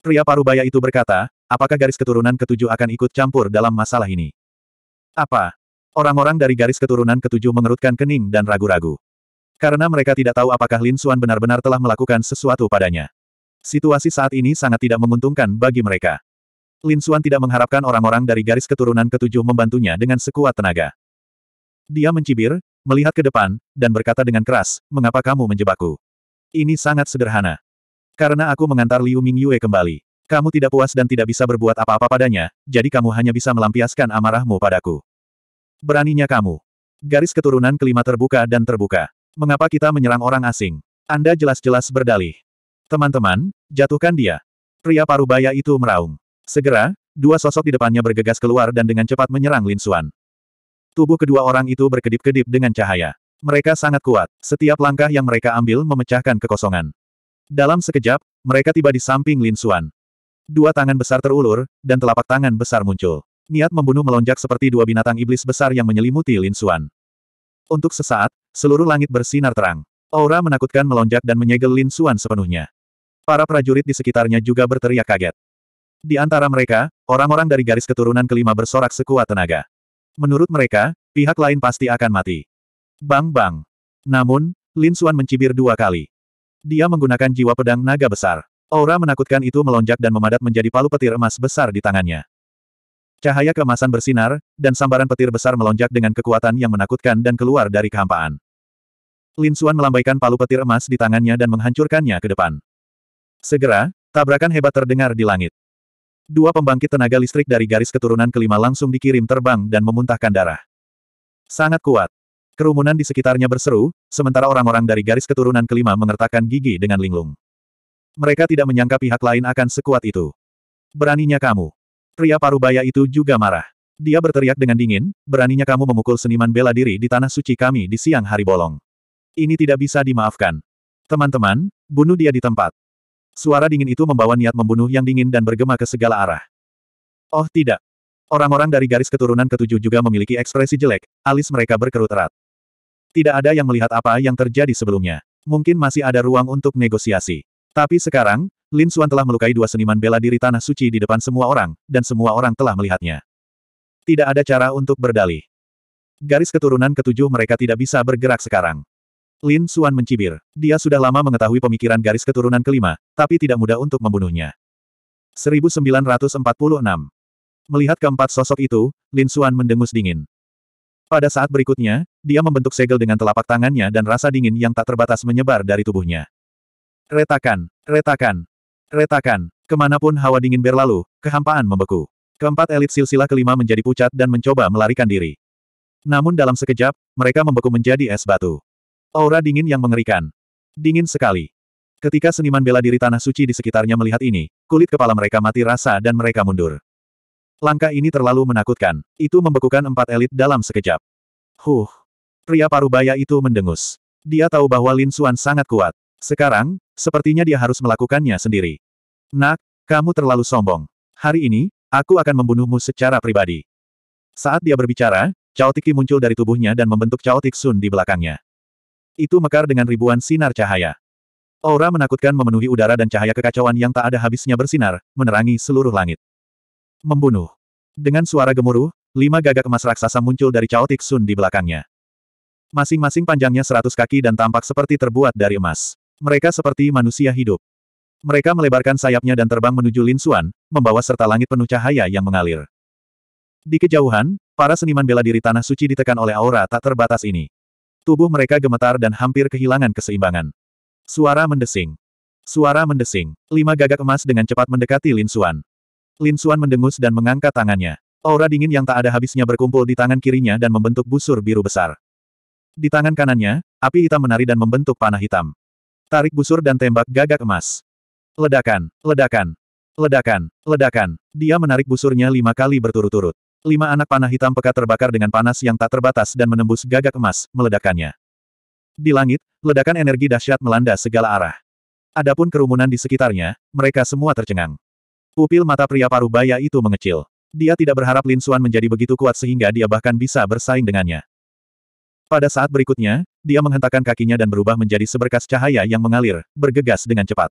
[SPEAKER 1] Pria parubaya itu berkata, apakah garis keturunan ketujuh akan ikut campur dalam masalah ini? Apa? Orang-orang dari garis keturunan ketujuh mengerutkan kening dan ragu-ragu. Karena mereka tidak tahu apakah Lin Suan benar-benar telah melakukan sesuatu padanya. Situasi saat ini sangat tidak menguntungkan bagi mereka. Lin Suan tidak mengharapkan orang-orang dari garis keturunan ketujuh membantunya dengan sekuat tenaga. Dia mencibir, melihat ke depan, dan berkata dengan keras, mengapa kamu menjebakku? Ini sangat sederhana. Karena aku mengantar Liu Mingyue kembali. Kamu tidak puas dan tidak bisa berbuat apa-apa padanya, jadi kamu hanya bisa melampiaskan amarahmu padaku. Beraninya kamu. Garis keturunan kelima terbuka dan terbuka. Mengapa kita menyerang orang asing? Anda jelas-jelas berdalih. Teman-teman, jatuhkan dia. Pria parubaya itu meraung. Segera, dua sosok di depannya bergegas keluar dan dengan cepat menyerang Lin Xuan. Tubuh kedua orang itu berkedip-kedip dengan cahaya. Mereka sangat kuat. Setiap langkah yang mereka ambil memecahkan kekosongan. Dalam sekejap, mereka tiba di samping Lin Xuan. Dua tangan besar terulur, dan telapak tangan besar muncul. Niat membunuh melonjak seperti dua binatang iblis besar yang menyelimuti Lin Xuan. Untuk sesaat, seluruh langit bersinar terang. Aura menakutkan melonjak dan menyegel Lin Xuan sepenuhnya. Para prajurit di sekitarnya juga berteriak kaget. Di antara mereka, orang-orang dari garis keturunan kelima bersorak sekuat tenaga. Menurut mereka, pihak lain pasti akan mati. Bang-bang. Namun, Lin Xuan mencibir dua kali. Dia menggunakan jiwa pedang naga besar. Aura menakutkan itu melonjak dan memadat menjadi palu petir emas besar di tangannya. Cahaya kemasan bersinar, dan sambaran petir besar melonjak dengan kekuatan yang menakutkan dan keluar dari kehampaan. Lin Xuan melambaikan palu petir emas di tangannya dan menghancurkannya ke depan. Segera, tabrakan hebat terdengar di langit. Dua pembangkit tenaga listrik dari garis keturunan kelima langsung dikirim terbang dan memuntahkan darah. Sangat kuat. Kerumunan di sekitarnya berseru, sementara orang-orang dari garis keturunan kelima mengertakkan gigi dengan linglung. Mereka tidak menyangka pihak lain akan sekuat itu. Beraninya kamu. Pria parubaya itu juga marah. Dia berteriak dengan dingin, beraninya kamu memukul seniman bela diri di tanah suci kami di siang hari bolong. Ini tidak bisa dimaafkan. Teman-teman, bunuh dia di tempat. Suara dingin itu membawa niat membunuh yang dingin dan bergema ke segala arah. Oh tidak. Orang-orang dari garis keturunan ketujuh juga memiliki ekspresi jelek, alis mereka berkerut erat. Tidak ada yang melihat apa yang terjadi sebelumnya. Mungkin masih ada ruang untuk negosiasi. Tapi sekarang, Lin Xuan telah melukai dua seniman bela diri tanah suci di depan semua orang, dan semua orang telah melihatnya. Tidak ada cara untuk berdalih. Garis keturunan ketujuh mereka tidak bisa bergerak sekarang. Lin Xuan mencibir. Dia sudah lama mengetahui pemikiran garis keturunan kelima, tapi tidak mudah untuk membunuhnya. 1946 Melihat keempat sosok itu, Lin Xuan mendengus dingin. Pada saat berikutnya, dia membentuk segel dengan telapak tangannya dan rasa dingin yang tak terbatas menyebar dari tubuhnya. Retakan, retakan, retakan. Kemanapun hawa dingin berlalu, kehampaan membeku. Keempat elit silsilah kelima menjadi pucat dan mencoba melarikan diri. Namun dalam sekejap, mereka membeku menjadi es batu. Aura dingin yang mengerikan. Dingin sekali. Ketika seniman bela diri tanah suci di sekitarnya melihat ini, kulit kepala mereka mati rasa dan mereka mundur. Langkah ini terlalu menakutkan. Itu membekukan empat elit dalam sekejap. Huh. Pria paruh baya itu mendengus. Dia tahu bahwa Lin Suan sangat kuat. Sekarang, Sepertinya dia harus melakukannya sendiri. Nak, kamu terlalu sombong. Hari ini, aku akan membunuhmu secara pribadi. Saat dia berbicara, Chaotiki Tiki muncul dari tubuhnya dan membentuk Chaotic Sun di belakangnya. Itu mekar dengan ribuan sinar cahaya. Aura menakutkan memenuhi udara dan cahaya kekacauan yang tak ada habisnya bersinar, menerangi seluruh langit. Membunuh. Dengan suara gemuruh, lima gagak emas raksasa muncul dari Chaotic Sun di belakangnya. Masing-masing panjangnya seratus kaki dan tampak seperti terbuat dari emas. Mereka seperti manusia hidup. Mereka melebarkan sayapnya dan terbang menuju Lin Xuan, membawa serta langit penuh cahaya yang mengalir. Di kejauhan, para seniman bela diri Tanah Suci ditekan oleh aura tak terbatas ini. Tubuh mereka gemetar dan hampir kehilangan keseimbangan. Suara mendesing. Suara mendesing. Lima gagak emas dengan cepat mendekati Lin Xuan. Lin Xuan mendengus dan mengangkat tangannya. Aura dingin yang tak ada habisnya berkumpul di tangan kirinya dan membentuk busur biru besar. Di tangan kanannya, api hitam menari dan membentuk panah hitam. Tarik busur dan tembak gagak emas. Ledakan, ledakan, ledakan, ledakan. Dia menarik busurnya lima kali berturut-turut. Lima anak panah hitam pekat terbakar dengan panas yang tak terbatas dan menembus gagak emas, meledakannya. Di langit, ledakan energi dahsyat melanda segala arah. Adapun kerumunan di sekitarnya, mereka semua tercengang. Pupil mata pria paruh baya itu mengecil. Dia tidak berharap Lin Suan menjadi begitu kuat sehingga dia bahkan bisa bersaing dengannya. Pada saat berikutnya, dia menghentakkan kakinya dan berubah menjadi seberkas cahaya yang mengalir, bergegas dengan cepat.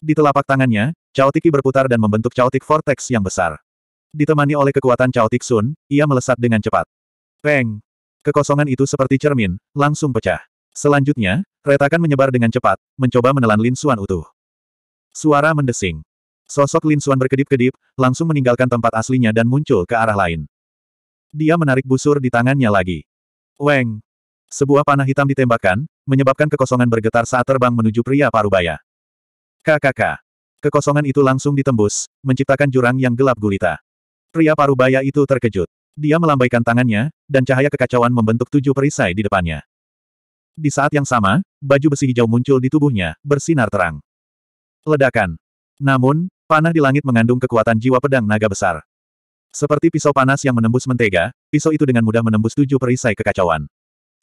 [SPEAKER 1] Di telapak tangannya, Chaotiki berputar dan membentuk Chaotik Vortex yang besar. Ditemani oleh kekuatan Tik Sun, ia melesat dengan cepat. Peng! Kekosongan itu seperti cermin, langsung pecah. Selanjutnya, retakan menyebar dengan cepat, mencoba menelan Lin Xuan utuh. Suara mendesing. Sosok Lin Xuan berkedip-kedip, langsung meninggalkan tempat aslinya dan muncul ke arah lain. Dia menarik busur di tangannya lagi. Weng! Sebuah panah hitam ditembakkan, menyebabkan kekosongan bergetar saat terbang menuju pria parubaya. KKK. Kekosongan itu langsung ditembus, menciptakan jurang yang gelap gulita. Pria parubaya itu terkejut. Dia melambaikan tangannya, dan cahaya kekacauan membentuk tujuh perisai di depannya. Di saat yang sama, baju besi hijau muncul di tubuhnya, bersinar terang. Ledakan. Namun, panah di langit mengandung kekuatan jiwa pedang naga besar. Seperti pisau panas yang menembus mentega, pisau itu dengan mudah menembus tujuh perisai kekacauan.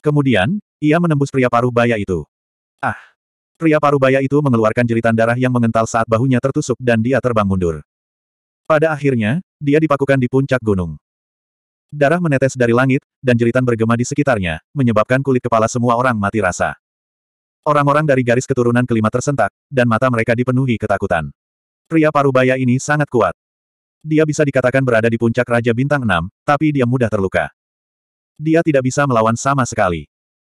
[SPEAKER 1] Kemudian, ia menembus pria paruh baya itu. Ah! Pria paruh baya itu mengeluarkan jeritan darah yang mengental saat bahunya tertusuk dan dia terbang mundur. Pada akhirnya, dia dipakukan di puncak gunung. Darah menetes dari langit, dan jeritan bergema di sekitarnya, menyebabkan kulit kepala semua orang mati rasa. Orang-orang dari garis keturunan kelima tersentak, dan mata mereka dipenuhi ketakutan. Pria paruh baya ini sangat kuat. Dia bisa dikatakan berada di puncak Raja Bintang 6, tapi dia mudah terluka. Dia tidak bisa melawan sama sekali.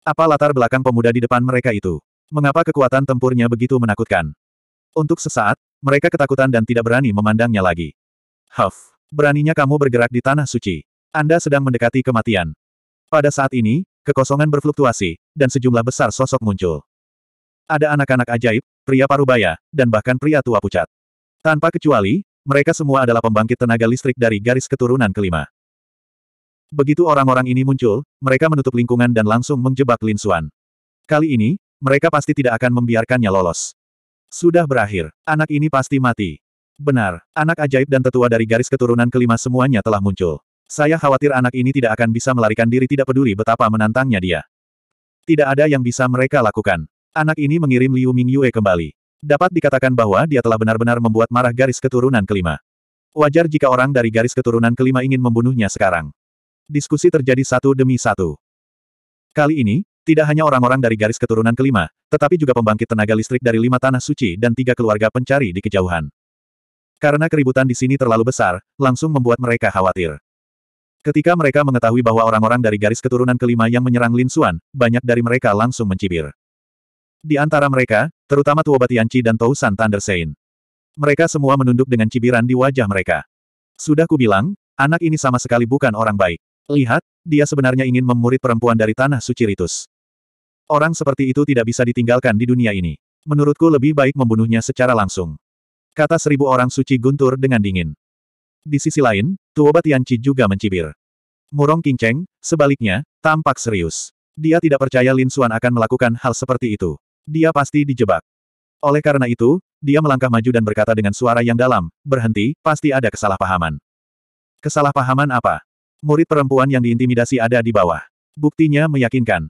[SPEAKER 1] Apa latar belakang pemuda di depan mereka itu? Mengapa kekuatan tempurnya begitu menakutkan? Untuk sesaat, mereka ketakutan dan tidak berani memandangnya lagi. Huff, beraninya kamu bergerak di tanah suci. Anda sedang mendekati kematian. Pada saat ini, kekosongan berfluktuasi, dan sejumlah besar sosok muncul. Ada anak-anak ajaib, pria parubaya, dan bahkan pria tua pucat. Tanpa kecuali, mereka semua adalah pembangkit tenaga listrik dari garis keturunan kelima. Begitu orang-orang ini muncul, mereka menutup lingkungan dan langsung menjebak Lin Xuan. Kali ini, mereka pasti tidak akan membiarkannya lolos. Sudah berakhir, anak ini pasti mati. Benar, anak ajaib dan tetua dari garis keturunan kelima semuanya telah muncul. Saya khawatir anak ini tidak akan bisa melarikan diri tidak peduli betapa menantangnya dia. Tidak ada yang bisa mereka lakukan. Anak ini mengirim Liu Mingyue kembali. Dapat dikatakan bahwa dia telah benar-benar membuat marah garis keturunan kelima. Wajar jika orang dari garis keturunan kelima ingin membunuhnya sekarang. Diskusi terjadi satu demi satu. Kali ini, tidak hanya orang-orang dari garis keturunan kelima, tetapi juga pembangkit tenaga listrik dari lima tanah suci dan tiga keluarga pencari di kejauhan. Karena keributan di sini terlalu besar, langsung membuat mereka khawatir. Ketika mereka mengetahui bahwa orang-orang dari garis keturunan kelima yang menyerang Lin Xuan, banyak dari mereka langsung mencibir. Di antara mereka, terutama Tuo Batianci dan Tou San Tandersein. Mereka semua menunduk dengan cibiran di wajah mereka. Sudah kubilang, anak ini sama sekali bukan orang baik. Lihat, dia sebenarnya ingin memurid perempuan dari tanah suci Ritus. Orang seperti itu tidak bisa ditinggalkan di dunia ini. Menurutku lebih baik membunuhnya secara langsung. Kata seribu orang suci guntur dengan dingin. Di sisi lain, Tuoba Tianci juga mencibir. Murong Kinceng, sebaliknya, tampak serius. Dia tidak percaya Lin Xuan akan melakukan hal seperti itu. Dia pasti dijebak. Oleh karena itu, dia melangkah maju dan berkata dengan suara yang dalam, berhenti, pasti ada kesalahpahaman. Kesalahpahaman apa? Murid perempuan yang diintimidasi ada di bawah. Buktinya meyakinkan.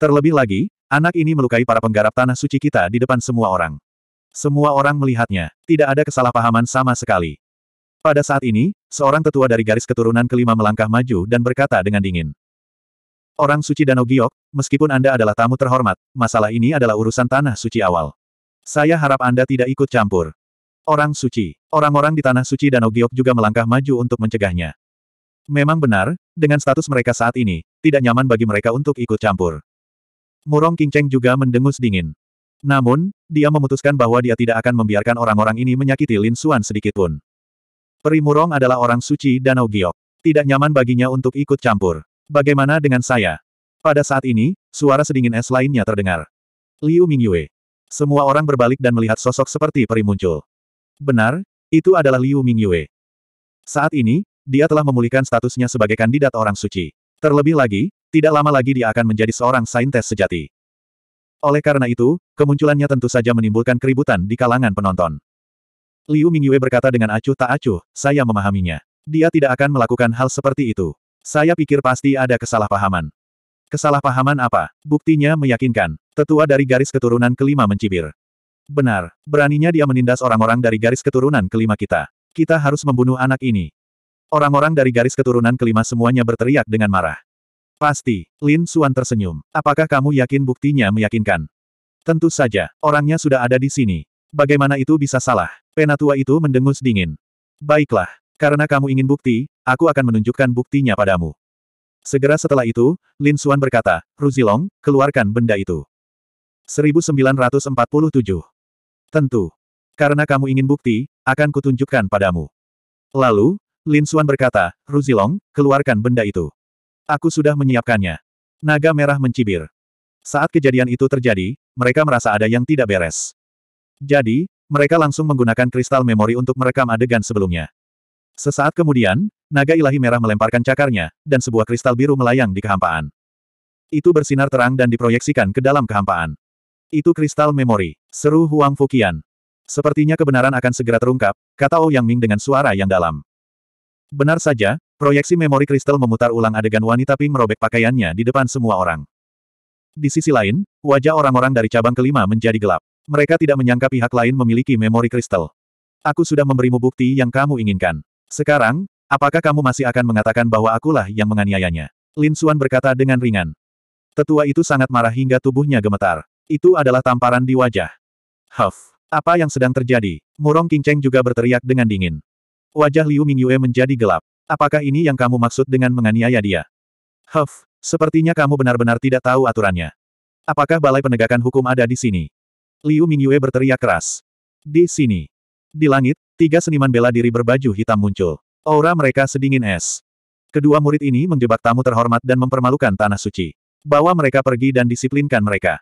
[SPEAKER 1] Terlebih lagi, anak ini melukai para penggarap tanah suci kita di depan semua orang. Semua orang melihatnya, tidak ada kesalahpahaman sama sekali. Pada saat ini, seorang tetua dari garis keturunan kelima melangkah maju dan berkata dengan dingin. Orang suci Danau Giok, meskipun Anda adalah tamu terhormat, masalah ini adalah urusan tanah suci awal. Saya harap Anda tidak ikut campur. Orang suci, orang-orang di tanah suci Danau Giok juga melangkah maju untuk mencegahnya. Memang benar, dengan status mereka saat ini, tidak nyaman bagi mereka untuk ikut campur. Murong Kingceng juga mendengus dingin. Namun, dia memutuskan bahwa dia tidak akan membiarkan orang-orang ini menyakiti Lin Suan sedikitpun. Peri Murong adalah orang suci Danau Giok. Tidak nyaman baginya untuk ikut campur. Bagaimana dengan saya? Pada saat ini, suara sedingin es lainnya terdengar. Liu Mingyue. Semua orang berbalik dan melihat sosok seperti peri muncul. Benar, itu adalah Liu Mingyue. Saat ini, dia telah memulihkan statusnya sebagai kandidat orang suci. Terlebih lagi, tidak lama lagi dia akan menjadi seorang saintes sejati. Oleh karena itu, kemunculannya tentu saja menimbulkan keributan di kalangan penonton. Liu Mingyue berkata dengan acuh tak acuh, saya memahaminya. Dia tidak akan melakukan hal seperti itu. Saya pikir pasti ada kesalahpahaman. Kesalahpahaman apa? Buktinya meyakinkan. Tetua dari garis keturunan kelima mencibir. Benar, beraninya dia menindas orang-orang dari garis keturunan kelima kita. Kita harus membunuh anak ini. Orang-orang dari garis keturunan kelima semuanya berteriak dengan marah. Pasti, Lin Suan tersenyum. Apakah kamu yakin buktinya meyakinkan? Tentu saja, orangnya sudah ada di sini. Bagaimana itu bisa salah? Penatua itu mendengus dingin. Baiklah, karena kamu ingin bukti, aku akan menunjukkan buktinya padamu. Segera setelah itu, Lin Suan berkata, Ruzilong, keluarkan benda itu. 1947 Tentu. Karena kamu ingin bukti, akan kutunjukkan padamu. Lalu, Lin Xuan berkata, Ruzilong, keluarkan benda itu. Aku sudah menyiapkannya. Naga merah mencibir. Saat kejadian itu terjadi, mereka merasa ada yang tidak beres. Jadi, mereka langsung menggunakan kristal memori untuk merekam adegan sebelumnya. Sesaat kemudian, naga ilahi merah melemparkan cakarnya, dan sebuah kristal biru melayang di kehampaan. Itu bersinar terang dan diproyeksikan ke dalam kehampaan. Itu kristal memori, seru Huang Fukian. Sepertinya kebenaran akan segera terungkap, kata Ouyang oh Ming dengan suara yang dalam. Benar saja, proyeksi memori kristal memutar ulang adegan wanita Pink merobek pakaiannya di depan semua orang. Di sisi lain, wajah orang-orang dari cabang kelima menjadi gelap. Mereka tidak menyangka pihak lain memiliki memori kristal. Aku sudah memberimu bukti yang kamu inginkan. Sekarang, apakah kamu masih akan mengatakan bahwa akulah yang menganiayanya? Lin Xuan berkata dengan ringan. Tetua itu sangat marah hingga tubuhnya gemetar. Itu adalah tamparan di wajah. Huff. Apa yang sedang terjadi? Murong King Cheng juga berteriak dengan dingin. Wajah Liu Mingyue menjadi gelap. Apakah ini yang kamu maksud dengan menganiaya dia? Huff, sepertinya kamu benar-benar tidak tahu aturannya. Apakah balai penegakan hukum ada di sini? Liu Mingyue berteriak keras. Di sini. Di langit, tiga seniman bela diri berbaju hitam muncul. Aura mereka sedingin es. Kedua murid ini menjebak tamu terhormat dan mempermalukan tanah suci. Bawa mereka pergi dan disiplinkan mereka.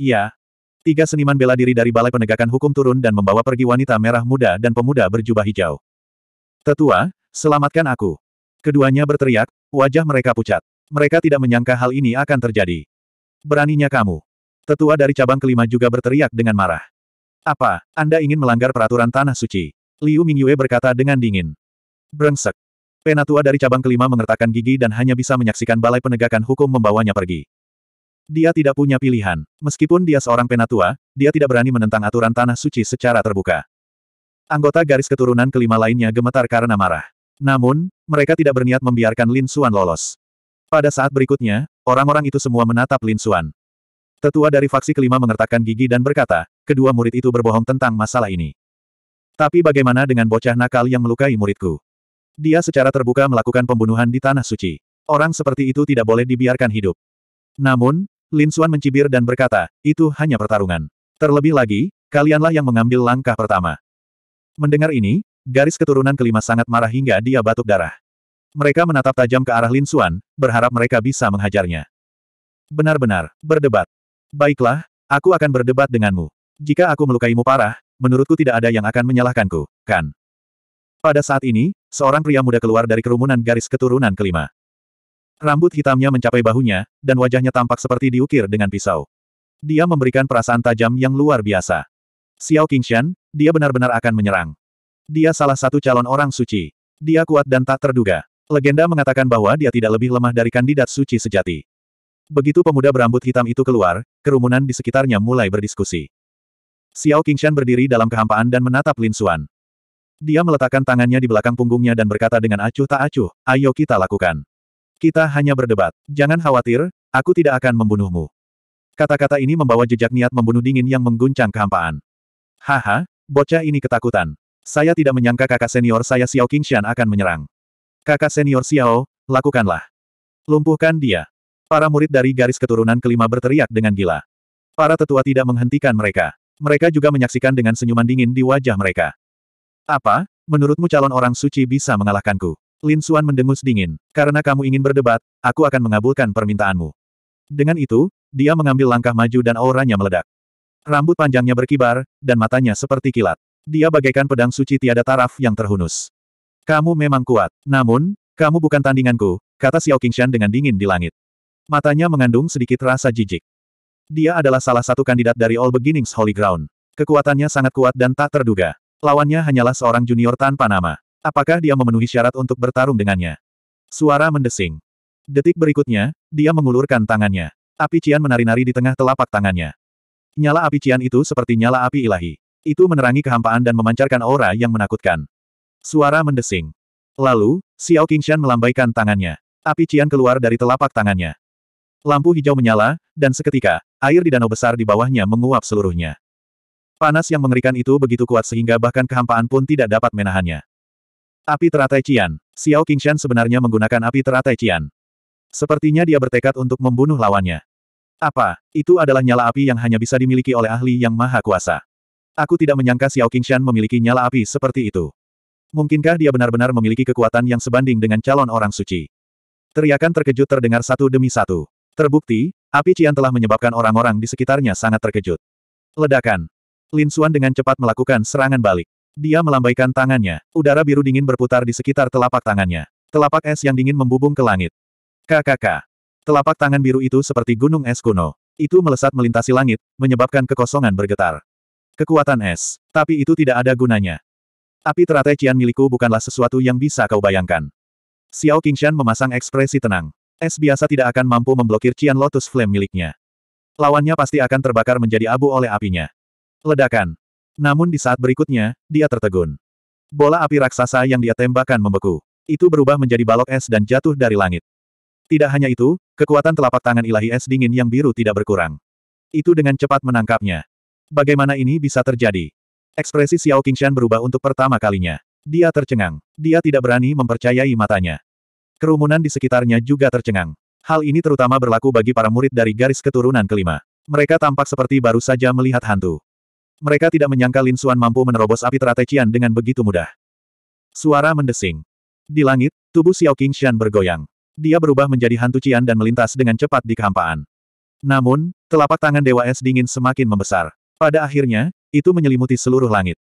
[SPEAKER 1] Iya, Tiga seniman bela diri dari Balai Penegakan Hukum turun dan membawa pergi wanita merah muda dan pemuda berjubah hijau. Tetua, selamatkan aku. Keduanya berteriak, wajah mereka pucat. Mereka tidak menyangka hal ini akan terjadi. Beraninya kamu. Tetua dari cabang kelima juga berteriak dengan marah. Apa, Anda ingin melanggar peraturan Tanah Suci? Liu Mingyue berkata dengan dingin. Brengsek. Penatua dari cabang kelima mengertakkan gigi dan hanya bisa menyaksikan balai penegakan hukum membawanya pergi. Dia tidak punya pilihan. Meskipun dia seorang penatua, dia tidak berani menentang aturan tanah suci secara terbuka. Anggota garis keturunan kelima lainnya gemetar karena marah. Namun, mereka tidak berniat membiarkan Lin Xuan lolos. Pada saat berikutnya, orang-orang itu semua menatap Lin Xuan. Tetua dari faksi kelima mengertakkan gigi dan berkata, kedua murid itu berbohong tentang masalah ini. Tapi bagaimana dengan bocah nakal yang melukai muridku? Dia secara terbuka melakukan pembunuhan di Tanah Suci. Orang seperti itu tidak boleh dibiarkan hidup. Namun, Lin Xuan mencibir dan berkata, itu hanya pertarungan. Terlebih lagi, kalianlah yang mengambil langkah pertama. Mendengar ini, garis keturunan kelima sangat marah hingga dia batuk darah. Mereka menatap tajam ke arah Lin Xuan, berharap mereka bisa menghajarnya. Benar-benar, berdebat. Baiklah, aku akan berdebat denganmu. Jika aku melukaimu parah, menurutku tidak ada yang akan menyalahkanku, kan? Pada saat ini, seorang pria muda keluar dari kerumunan garis keturunan kelima. Rambut hitamnya mencapai bahunya, dan wajahnya tampak seperti diukir dengan pisau. Dia memberikan perasaan tajam yang luar biasa. Xiao Qingshan, dia benar-benar akan menyerang. Dia salah satu calon orang suci. Dia kuat dan tak terduga. Legenda mengatakan bahwa dia tidak lebih lemah dari kandidat suci sejati. Begitu pemuda berambut hitam itu keluar, kerumunan di sekitarnya mulai berdiskusi. Xiao Qingshan berdiri dalam kehampaan dan menatap Lin Xuan. Dia meletakkan tangannya di belakang punggungnya dan berkata dengan acuh tak acuh, ayo kita lakukan. Kita hanya berdebat. Jangan khawatir, aku tidak akan membunuhmu. Kata-kata ini membawa jejak niat membunuh dingin yang mengguncang kehampaan. Haha, Bocah ini ketakutan. Saya tidak menyangka kakak senior saya Xiao Qingshan akan menyerang. Kakak senior Xiao, lakukanlah. Lumpuhkan dia. Para murid dari garis keturunan kelima berteriak dengan gila. Para tetua tidak menghentikan mereka. Mereka juga menyaksikan dengan senyuman dingin di wajah mereka. Apa? Menurutmu calon orang suci bisa mengalahkanku? Lin Xuan mendengus dingin. Karena kamu ingin berdebat, aku akan mengabulkan permintaanmu. Dengan itu, dia mengambil langkah maju dan auranya meledak. Rambut panjangnya berkibar, dan matanya seperti kilat. Dia bagaikan pedang suci tiada taraf yang terhunus. Kamu memang kuat, namun, kamu bukan tandinganku, kata Xiao Qingshan dengan dingin di langit. Matanya mengandung sedikit rasa jijik. Dia adalah salah satu kandidat dari All Beginnings Holy Ground. Kekuatannya sangat kuat dan tak terduga. Lawannya hanyalah seorang junior tanpa nama. Apakah dia memenuhi syarat untuk bertarung dengannya? Suara mendesing. Detik berikutnya, dia mengulurkan tangannya. Api Cian menari-nari di tengah telapak tangannya. Nyala api Cian itu seperti nyala api ilahi. Itu menerangi kehampaan dan memancarkan aura yang menakutkan. Suara mendesing. Lalu, Xiao Qingshan melambaikan tangannya. Api Cian keluar dari telapak tangannya. Lampu hijau menyala, dan seketika, air di danau besar di bawahnya menguap seluruhnya. Panas yang mengerikan itu begitu kuat sehingga bahkan kehampaan pun tidak dapat menahannya. Api teratai Cian. Xiao Qingshan sebenarnya menggunakan api teratai Cian. Sepertinya dia bertekad untuk membunuh lawannya. Apa? Itu adalah nyala api yang hanya bisa dimiliki oleh ahli yang maha kuasa. Aku tidak menyangka Xiao Qingshan memiliki nyala api seperti itu. Mungkinkah dia benar-benar memiliki kekuatan yang sebanding dengan calon orang suci? Teriakan terkejut terdengar satu demi satu. Terbukti, api Cian telah menyebabkan orang-orang di sekitarnya sangat terkejut. Ledakan. Lin Xuan dengan cepat melakukan serangan balik. Dia melambaikan tangannya. Udara biru dingin berputar di sekitar telapak tangannya. Telapak es yang dingin membubung ke langit. KKK. Telapak tangan biru itu seperti gunung es kuno. Itu melesat melintasi langit, menyebabkan kekosongan bergetar. Kekuatan es. Tapi itu tidak ada gunanya. Api teratai Cian milikku bukanlah sesuatu yang bisa kau bayangkan. Xiao Qingshan memasang ekspresi tenang. Es biasa tidak akan mampu memblokir Cian Lotus Flame miliknya. Lawannya pasti akan terbakar menjadi abu oleh apinya. Ledakan. Namun di saat berikutnya, dia tertegun. Bola api raksasa yang dia tembakan membeku. Itu berubah menjadi balok es dan jatuh dari langit. Tidak hanya itu, kekuatan telapak tangan ilahi es dingin yang biru tidak berkurang. Itu dengan cepat menangkapnya. Bagaimana ini bisa terjadi? Ekspresi Xiao Qingshan berubah untuk pertama kalinya. Dia tercengang. Dia tidak berani mempercayai matanya. Kerumunan di sekitarnya juga tercengang. Hal ini terutama berlaku bagi para murid dari garis keturunan kelima. Mereka tampak seperti baru saja melihat hantu. Mereka tidak menyangka Lin Xuan mampu menerobos api teratecian dengan begitu mudah. Suara mendesing. Di langit, tubuh Xiao Qingshan bergoyang. Dia berubah menjadi hantu Cian dan melintas dengan cepat di kehampaan. Namun, telapak tangan Dewa Es dingin semakin membesar. Pada akhirnya, itu menyelimuti seluruh langit.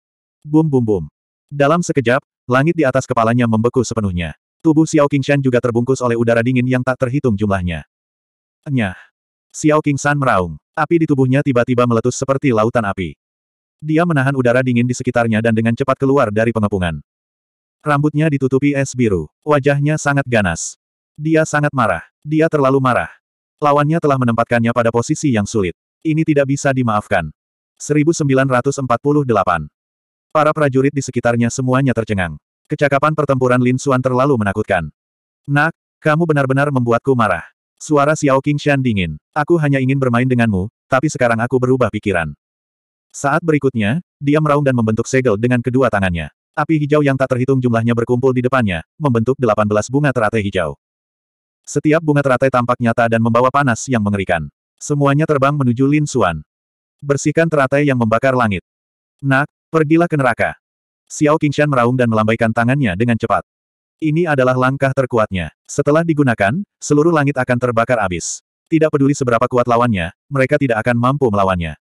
[SPEAKER 1] Bum bum bum. Dalam sekejap, langit di atas kepalanya membeku sepenuhnya. Tubuh Xiao Qingshan juga terbungkus oleh udara dingin yang tak terhitung jumlahnya. Enyah. Xiao Qingshan meraung. Api di tubuhnya tiba-tiba meletus seperti lautan api. Dia menahan udara dingin di sekitarnya dan dengan cepat keluar dari pengepungan. Rambutnya ditutupi es biru. Wajahnya sangat ganas. Dia sangat marah. Dia terlalu marah. Lawannya telah menempatkannya pada posisi yang sulit. Ini tidak bisa dimaafkan. 1948. Para prajurit di sekitarnya semuanya tercengang. Kecakapan pertempuran Lin Xuan terlalu menakutkan. Nak, kamu benar-benar membuatku marah. Suara Xiao Qingshan dingin. Aku hanya ingin bermain denganmu, tapi sekarang aku berubah pikiran. Saat berikutnya, dia meraung dan membentuk segel dengan kedua tangannya. Api hijau yang tak terhitung jumlahnya berkumpul di depannya, membentuk 18 bunga teratai hijau. Setiap bunga teratai tampak nyata dan membawa panas yang mengerikan. Semuanya terbang menuju Lin Xuan. Bersihkan teratai yang membakar langit. Nak, pergilah ke neraka. Xiao Qingshan meraung dan melambaikan tangannya dengan cepat. Ini adalah langkah terkuatnya. Setelah digunakan, seluruh langit akan terbakar abis. Tidak peduli seberapa kuat lawannya, mereka tidak akan mampu melawannya.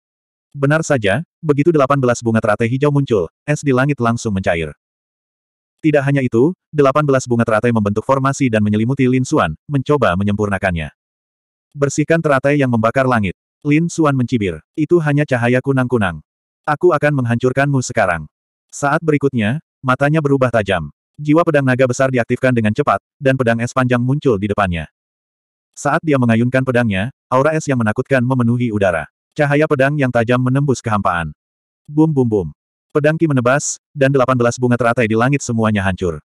[SPEAKER 1] Benar saja, begitu 18 bunga teratai hijau muncul, es di langit langsung mencair. Tidak hanya itu, 18 bunga teratai membentuk formasi dan menyelimuti Lin Xuan, mencoba menyempurnakannya. Bersihkan teratai yang membakar langit. Lin Xuan mencibir. Itu hanya cahaya kunang-kunang. Aku akan menghancurkanmu sekarang. Saat berikutnya, matanya berubah tajam. Jiwa pedang naga besar diaktifkan dengan cepat, dan pedang es panjang muncul di depannya. Saat dia mengayunkan pedangnya, aura es yang menakutkan memenuhi udara. Cahaya pedang yang tajam menembus kehampaan. Bum bum bum. Pedang Ki menebas, dan belas bunga teratai di langit semuanya hancur.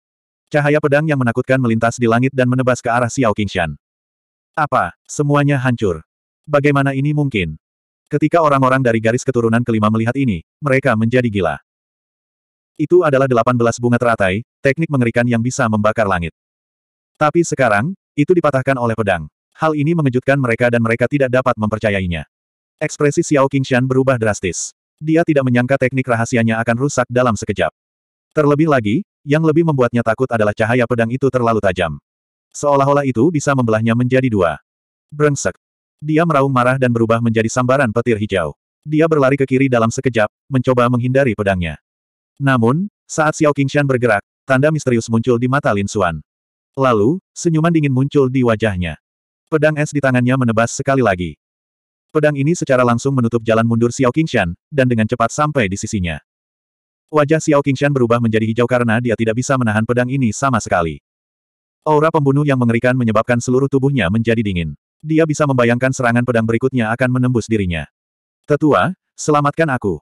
[SPEAKER 1] Cahaya pedang yang menakutkan melintas di langit dan menebas ke arah Xiao Qingshan. Apa? Semuanya hancur. Bagaimana ini mungkin? Ketika orang-orang dari garis keturunan kelima melihat ini, mereka menjadi gila. Itu adalah delapan belas bunga teratai, teknik mengerikan yang bisa membakar langit. Tapi sekarang, itu dipatahkan oleh pedang. Hal ini mengejutkan mereka dan mereka tidak dapat mempercayainya. Ekspresi Xiao Qingshan berubah drastis. Dia tidak menyangka teknik rahasianya akan rusak dalam sekejap. Terlebih lagi, yang lebih membuatnya takut adalah cahaya pedang itu terlalu tajam. Seolah-olah itu bisa membelahnya menjadi dua. Brengsek. Dia meraung marah dan berubah menjadi sambaran petir hijau. Dia berlari ke kiri dalam sekejap, mencoba menghindari pedangnya. Namun, saat Xiao Qingshan bergerak, tanda misterius muncul di mata Lin Xuan. Lalu, senyuman dingin muncul di wajahnya. Pedang es di tangannya menebas sekali lagi. Pedang ini secara langsung menutup jalan mundur Xiao Qingshan, dan dengan cepat sampai di sisinya. Wajah Xiao Qingshan berubah menjadi hijau karena dia tidak bisa menahan pedang ini sama sekali. Aura pembunuh yang mengerikan menyebabkan seluruh tubuhnya menjadi dingin. Dia bisa membayangkan serangan pedang berikutnya akan menembus dirinya. Tetua, selamatkan aku.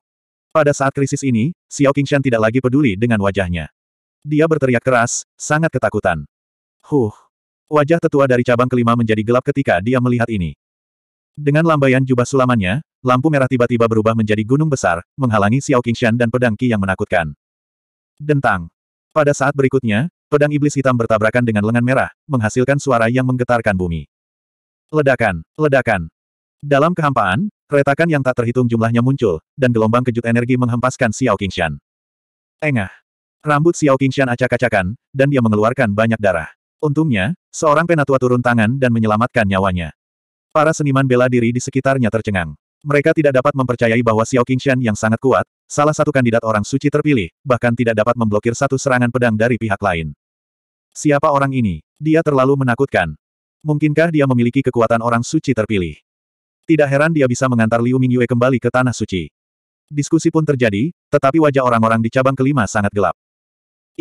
[SPEAKER 1] Pada saat krisis ini, Xiao Qingshan tidak lagi peduli dengan wajahnya. Dia berteriak keras, sangat ketakutan. Huh. Wajah tetua dari cabang kelima menjadi gelap ketika dia melihat ini. Dengan lambaian jubah sulamannya, lampu merah tiba-tiba berubah menjadi gunung besar, menghalangi Xiao Qingshan dan pedang Qi yang menakutkan. Dentang. Pada saat berikutnya, pedang iblis hitam bertabrakan dengan lengan merah, menghasilkan suara yang menggetarkan bumi. Ledakan, ledakan. Dalam kehampaan, retakan yang tak terhitung jumlahnya muncul, dan gelombang kejut energi menghempaskan Xiao Qingshan. Engah. Rambut Xiao Qingshan acak-acakan, dan dia mengeluarkan banyak darah. Untungnya, seorang penatua turun tangan dan menyelamatkan nyawanya. Para seniman bela diri di sekitarnya tercengang. Mereka tidak dapat mempercayai bahwa Xiao Qingshan yang sangat kuat, salah satu kandidat orang suci terpilih, bahkan tidak dapat memblokir satu serangan pedang dari pihak lain. Siapa orang ini? Dia terlalu menakutkan. Mungkinkah dia memiliki kekuatan orang suci terpilih? Tidak heran dia bisa mengantar Liu Mingyue kembali ke Tanah Suci. Diskusi pun terjadi, tetapi wajah orang-orang di cabang kelima sangat gelap.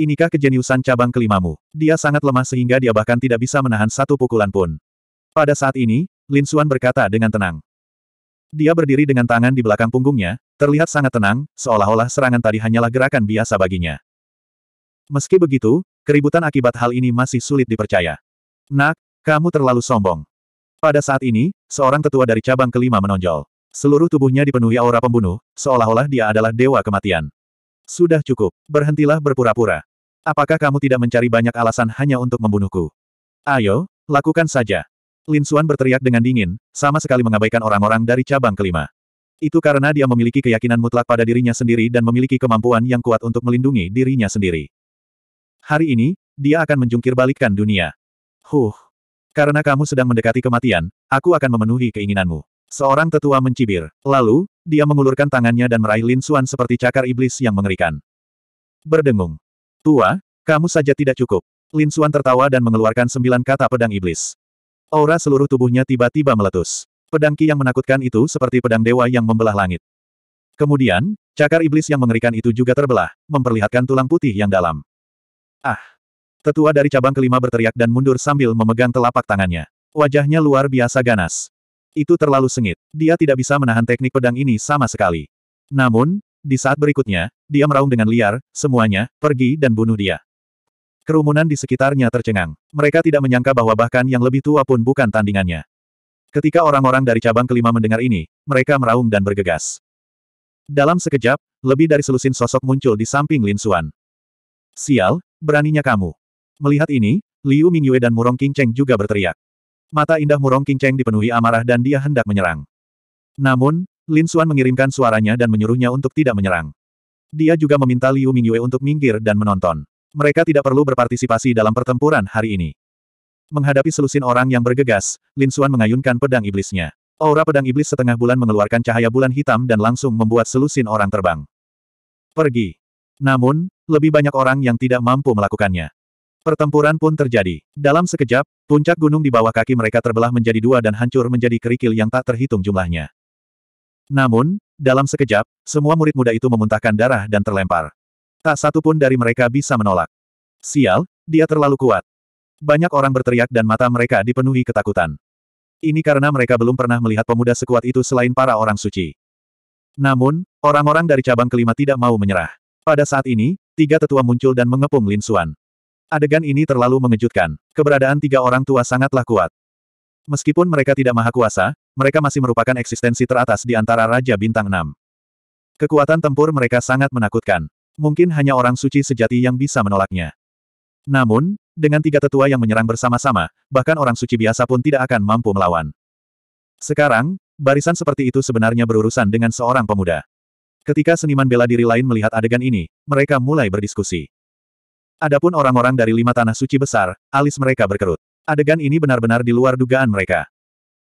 [SPEAKER 1] Inikah kejeniusan cabang kelimamu? Dia sangat lemah sehingga dia bahkan tidak bisa menahan satu pukulan pun. Pada saat ini, Lin Xuan berkata dengan tenang. Dia berdiri dengan tangan di belakang punggungnya, terlihat sangat tenang, seolah-olah serangan tadi hanyalah gerakan biasa baginya. Meski begitu, keributan akibat hal ini masih sulit dipercaya. Nak, kamu terlalu sombong. Pada saat ini, seorang tetua dari cabang kelima menonjol. Seluruh tubuhnya dipenuhi aura pembunuh, seolah-olah dia adalah dewa kematian. Sudah cukup, berhentilah berpura-pura. Apakah kamu tidak mencari banyak alasan hanya untuk membunuhku? Ayo, lakukan saja. Lin Suan berteriak dengan dingin, sama sekali mengabaikan orang-orang dari cabang kelima. Itu karena dia memiliki keyakinan mutlak pada dirinya sendiri dan memiliki kemampuan yang kuat untuk melindungi dirinya sendiri. Hari ini, dia akan menjungkir balikkan dunia. Huh. Karena kamu sedang mendekati kematian, aku akan memenuhi keinginanmu. Seorang tetua mencibir. Lalu, dia mengulurkan tangannya dan meraih Lin Suan seperti cakar iblis yang mengerikan. Berdengung. Tua, kamu saja tidak cukup. Lin Suan tertawa dan mengeluarkan sembilan kata pedang iblis. Aura seluruh tubuhnya tiba-tiba meletus. Pedang Ki yang menakutkan itu seperti pedang dewa yang membelah langit. Kemudian, cakar iblis yang mengerikan itu juga terbelah, memperlihatkan tulang putih yang dalam. Ah! Tetua dari cabang kelima berteriak dan mundur sambil memegang telapak tangannya. Wajahnya luar biasa ganas. Itu terlalu sengit. Dia tidak bisa menahan teknik pedang ini sama sekali. Namun, di saat berikutnya, dia meraung dengan liar, semuanya, pergi dan bunuh dia. Kerumunan di sekitarnya tercengang. Mereka tidak menyangka bahwa bahkan yang lebih tua pun bukan tandingannya. Ketika orang-orang dari cabang kelima mendengar ini, mereka meraung dan bergegas. Dalam sekejap, lebih dari selusin sosok muncul di samping Lin Suan. Sial, beraninya kamu. Melihat ini, Liu Mingyue dan Murong Qingcheng juga berteriak. Mata indah Murong Qingcheng dipenuhi amarah dan dia hendak menyerang. Namun, Lin Suan mengirimkan suaranya dan menyuruhnya untuk tidak menyerang. Dia juga meminta Liu Mingyue untuk minggir dan menonton. Mereka tidak perlu berpartisipasi dalam pertempuran hari ini. Menghadapi selusin orang yang bergegas, Lin Xuan mengayunkan pedang iblisnya. Aura pedang iblis setengah bulan mengeluarkan cahaya bulan hitam dan langsung membuat selusin orang terbang. Pergi. Namun, lebih banyak orang yang tidak mampu melakukannya. Pertempuran pun terjadi. Dalam sekejap, puncak gunung di bawah kaki mereka terbelah menjadi dua dan hancur menjadi kerikil yang tak terhitung jumlahnya. Namun, dalam sekejap, semua murid muda itu memuntahkan darah dan terlempar. Tak satu pun dari mereka bisa menolak. Sial, dia terlalu kuat. Banyak orang berteriak dan mata mereka dipenuhi ketakutan. Ini karena mereka belum pernah melihat pemuda sekuat itu selain para orang suci. Namun, orang-orang dari cabang kelima tidak mau menyerah. Pada saat ini, tiga tetua muncul dan mengepung Lin Xuan. Adegan ini terlalu mengejutkan. Keberadaan tiga orang tua sangatlah kuat. Meskipun mereka tidak maha kuasa, mereka masih merupakan eksistensi teratas di antara Raja Bintang 6. Kekuatan tempur mereka sangat menakutkan. Mungkin hanya orang suci sejati yang bisa menolaknya. Namun, dengan tiga tetua yang menyerang bersama-sama, bahkan orang suci biasa pun tidak akan mampu melawan. Sekarang, barisan seperti itu sebenarnya berurusan dengan seorang pemuda. Ketika seniman bela diri lain melihat adegan ini, mereka mulai berdiskusi. Adapun orang-orang dari lima tanah suci besar, alis mereka berkerut. Adegan ini benar-benar di luar dugaan mereka.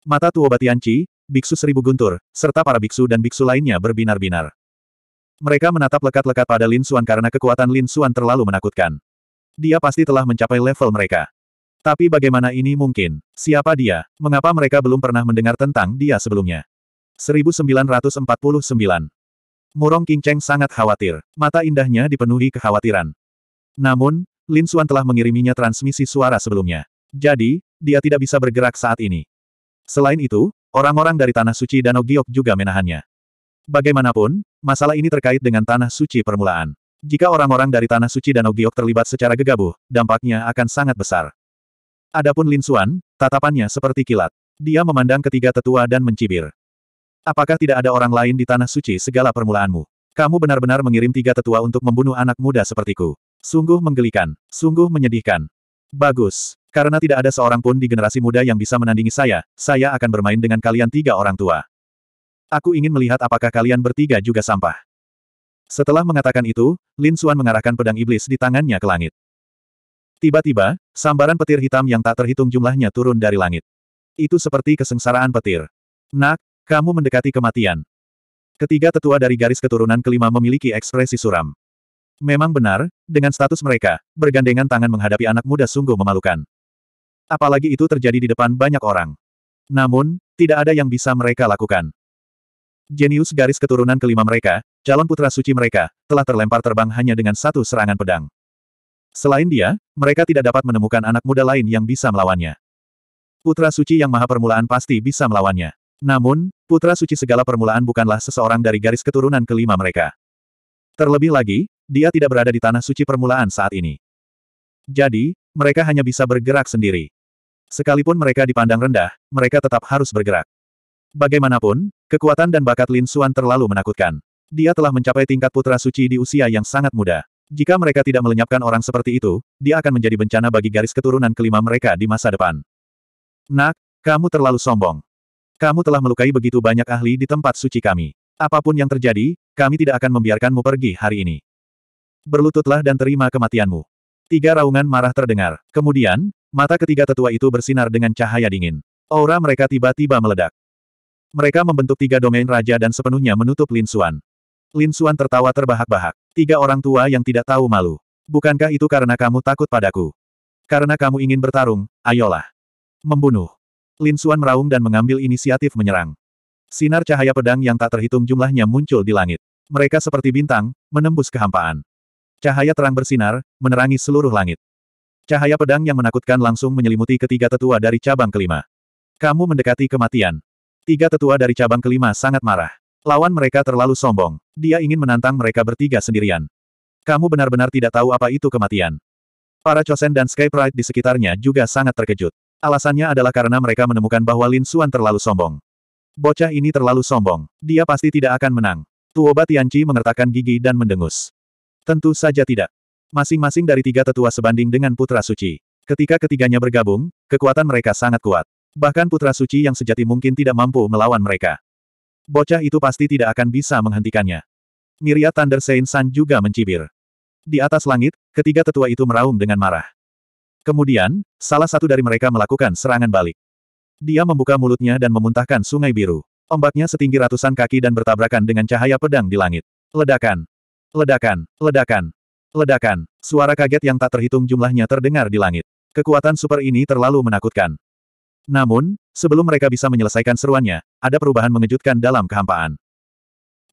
[SPEAKER 1] Mata Tuobatianci, Batianci, Biksu Seribu Guntur, serta para biksu dan biksu lainnya berbinar-binar. Mereka menatap lekat-lekat pada Lin Xuan karena kekuatan Lin Xuan terlalu menakutkan. Dia pasti telah mencapai level mereka. Tapi bagaimana ini mungkin? Siapa dia? Mengapa mereka belum pernah mendengar tentang dia sebelumnya? 1949 Murong Qingcheng sangat khawatir. Mata indahnya dipenuhi kekhawatiran. Namun, Lin Xuan telah mengiriminya transmisi suara sebelumnya. Jadi, dia tidak bisa bergerak saat ini. Selain itu, orang-orang dari Tanah Suci Danau Giok juga menahannya. Bagaimanapun, masalah ini terkait dengan Tanah Suci Permulaan. Jika orang-orang dari Tanah Suci Danau Giok terlibat secara gegabah, dampaknya akan sangat besar. Adapun Lin Suan, tatapannya seperti kilat. Dia memandang ketiga tetua dan mencibir. Apakah tidak ada orang lain di Tanah Suci segala permulaanmu? Kamu benar-benar mengirim tiga tetua untuk membunuh anak muda sepertiku. Sungguh menggelikan, sungguh menyedihkan. Bagus, karena tidak ada seorang pun di generasi muda yang bisa menandingi saya, saya akan bermain dengan kalian tiga orang tua. Aku ingin melihat apakah kalian bertiga juga sampah. Setelah mengatakan itu, Lin Suan mengarahkan pedang iblis di tangannya ke langit. Tiba-tiba, sambaran petir hitam yang tak terhitung jumlahnya turun dari langit. Itu seperti kesengsaraan petir. Nak, kamu mendekati kematian. Ketiga tetua dari garis keturunan kelima memiliki ekspresi suram. Memang benar, dengan status mereka, bergandengan tangan menghadapi anak muda sungguh memalukan. Apalagi itu terjadi di depan banyak orang. Namun, tidak ada yang bisa mereka lakukan. Jenius garis keturunan kelima mereka, calon putra suci mereka, telah terlempar terbang hanya dengan satu serangan pedang. Selain dia, mereka tidak dapat menemukan anak muda lain yang bisa melawannya. Putra suci yang maha permulaan pasti bisa melawannya. Namun, putra suci segala permulaan bukanlah seseorang dari garis keturunan kelima mereka. Terlebih lagi, dia tidak berada di tanah suci permulaan saat ini. Jadi, mereka hanya bisa bergerak sendiri. Sekalipun mereka dipandang rendah, mereka tetap harus bergerak. Bagaimanapun, kekuatan dan bakat Lin Xuan terlalu menakutkan. Dia telah mencapai tingkat putra suci di usia yang sangat muda. Jika mereka tidak melenyapkan orang seperti itu, dia akan menjadi bencana bagi garis keturunan kelima mereka di masa depan. Nak, kamu terlalu sombong. Kamu telah melukai begitu banyak ahli di tempat suci kami. Apapun yang terjadi, kami tidak akan membiarkanmu pergi hari ini. Berlututlah dan terima kematianmu. Tiga raungan marah terdengar. Kemudian, mata ketiga tetua itu bersinar dengan cahaya dingin. Aura mereka tiba-tiba meledak. Mereka membentuk tiga domain raja dan sepenuhnya menutup Lin Suan. Lin Suan tertawa terbahak-bahak. Tiga orang tua yang tidak tahu malu. Bukankah itu karena kamu takut padaku? Karena kamu ingin bertarung, ayolah. Membunuh. Lin Suan meraung dan mengambil inisiatif menyerang. Sinar cahaya pedang yang tak terhitung jumlahnya muncul di langit. Mereka seperti bintang, menembus kehampaan. Cahaya terang bersinar, menerangi seluruh langit. Cahaya pedang yang menakutkan langsung menyelimuti ketiga tetua dari cabang kelima. Kamu mendekati kematian. Tiga tetua dari cabang kelima sangat marah. Lawan mereka terlalu sombong. Dia ingin menantang mereka bertiga sendirian. Kamu benar-benar tidak tahu apa itu kematian. Para Chosen dan Sky Pride di sekitarnya juga sangat terkejut. Alasannya adalah karena mereka menemukan bahwa Lin Xuan terlalu sombong. Bocah ini terlalu sombong. Dia pasti tidak akan menang. Tuoba Tianci mengertakkan gigi dan mendengus. Tentu saja tidak. Masing-masing dari tiga tetua sebanding dengan Putra Suci. Ketika ketiganya bergabung, kekuatan mereka sangat kuat. Bahkan Putra Suci yang sejati mungkin tidak mampu melawan mereka. Bocah itu pasti tidak akan bisa menghentikannya. Miria Thunder Saint San juga mencibir. Di atas langit, ketiga tetua itu meraung dengan marah. Kemudian, salah satu dari mereka melakukan serangan balik. Dia membuka mulutnya dan memuntahkan sungai biru. Ombaknya setinggi ratusan kaki dan bertabrakan dengan cahaya pedang di langit. Ledakan. Ledakan. Ledakan. Ledakan. Suara kaget yang tak terhitung jumlahnya terdengar di langit. Kekuatan super ini terlalu menakutkan. Namun, sebelum mereka bisa menyelesaikan seruannya, ada perubahan mengejutkan dalam kehampaan.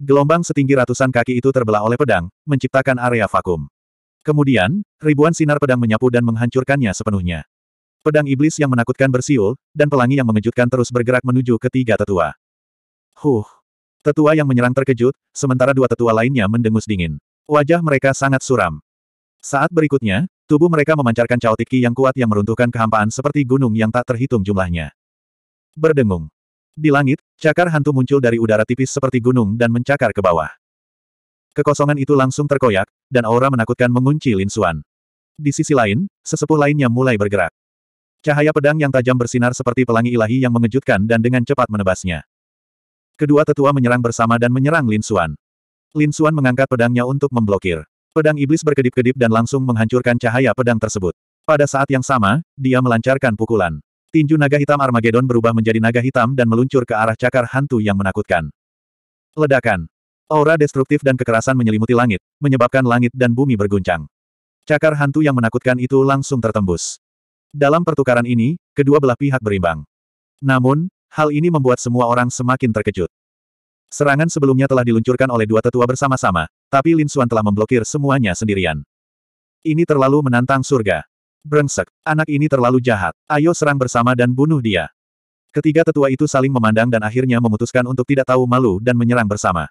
[SPEAKER 1] Gelombang setinggi ratusan kaki itu terbelah oleh pedang, menciptakan area vakum. Kemudian, ribuan sinar pedang menyapu dan menghancurkannya sepenuhnya. Pedang iblis yang menakutkan bersiul, dan pelangi yang mengejutkan terus bergerak menuju ketiga tetua. Huh. Tetua yang menyerang terkejut, sementara dua tetua lainnya mendengus dingin. Wajah mereka sangat suram. Saat berikutnya, Tubuh mereka memancarkan caotiki yang kuat yang meruntuhkan kehampaan seperti gunung yang tak terhitung jumlahnya. Berdengung. Di langit, cakar hantu muncul dari udara tipis seperti gunung dan mencakar ke bawah. Kekosongan itu langsung terkoyak, dan aura menakutkan mengunci Lin Xuan. Di sisi lain, sesepuh lainnya mulai bergerak. Cahaya pedang yang tajam bersinar seperti pelangi ilahi yang mengejutkan dan dengan cepat menebasnya. Kedua tetua menyerang bersama dan menyerang Lin Xuan. Lin Xuan mengangkat pedangnya untuk memblokir. Pedang iblis berkedip-kedip dan langsung menghancurkan cahaya pedang tersebut. Pada saat yang sama, dia melancarkan pukulan. Tinju naga hitam Armageddon berubah menjadi naga hitam dan meluncur ke arah cakar hantu yang menakutkan. Ledakan. Aura destruktif dan kekerasan menyelimuti langit, menyebabkan langit dan bumi berguncang. Cakar hantu yang menakutkan itu langsung tertembus. Dalam pertukaran ini, kedua belah pihak berimbang. Namun, hal ini membuat semua orang semakin terkejut. Serangan sebelumnya telah diluncurkan oleh dua tetua bersama-sama, tapi Lin Xuan telah memblokir semuanya sendirian. Ini terlalu menantang surga. Brengsek, anak ini terlalu jahat. Ayo serang bersama dan bunuh dia. Ketiga tetua itu saling memandang dan akhirnya memutuskan untuk tidak tahu malu dan menyerang bersama.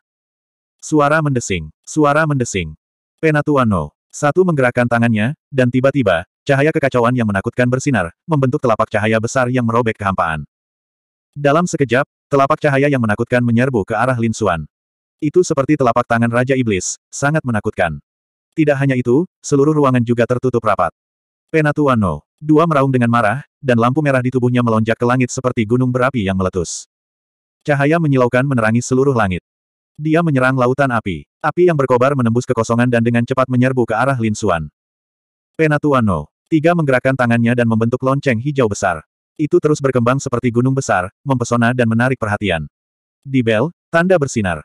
[SPEAKER 1] Suara mendesing, suara mendesing. Penatuano, satu menggerakkan tangannya, dan tiba-tiba, Cahaya kekacauan yang menakutkan bersinar, membentuk telapak cahaya besar yang merobek kehampaan. Dalam sekejap, Telapak cahaya yang menakutkan menyerbu ke arah Lin Xuan. Itu seperti telapak tangan Raja Iblis, sangat menakutkan. Tidak hanya itu, seluruh ruangan juga tertutup rapat. Penatuano, dua meraung dengan marah, dan lampu merah di tubuhnya melonjak ke langit seperti gunung berapi yang meletus. Cahaya menyilaukan menerangi seluruh langit. Dia menyerang lautan api. Api yang berkobar menembus kekosongan dan dengan cepat menyerbu ke arah Lin Xuan. Penatuano, tiga menggerakkan tangannya dan membentuk lonceng hijau besar. Itu terus berkembang seperti gunung besar, mempesona dan menarik perhatian. Di bel, tanda bersinar.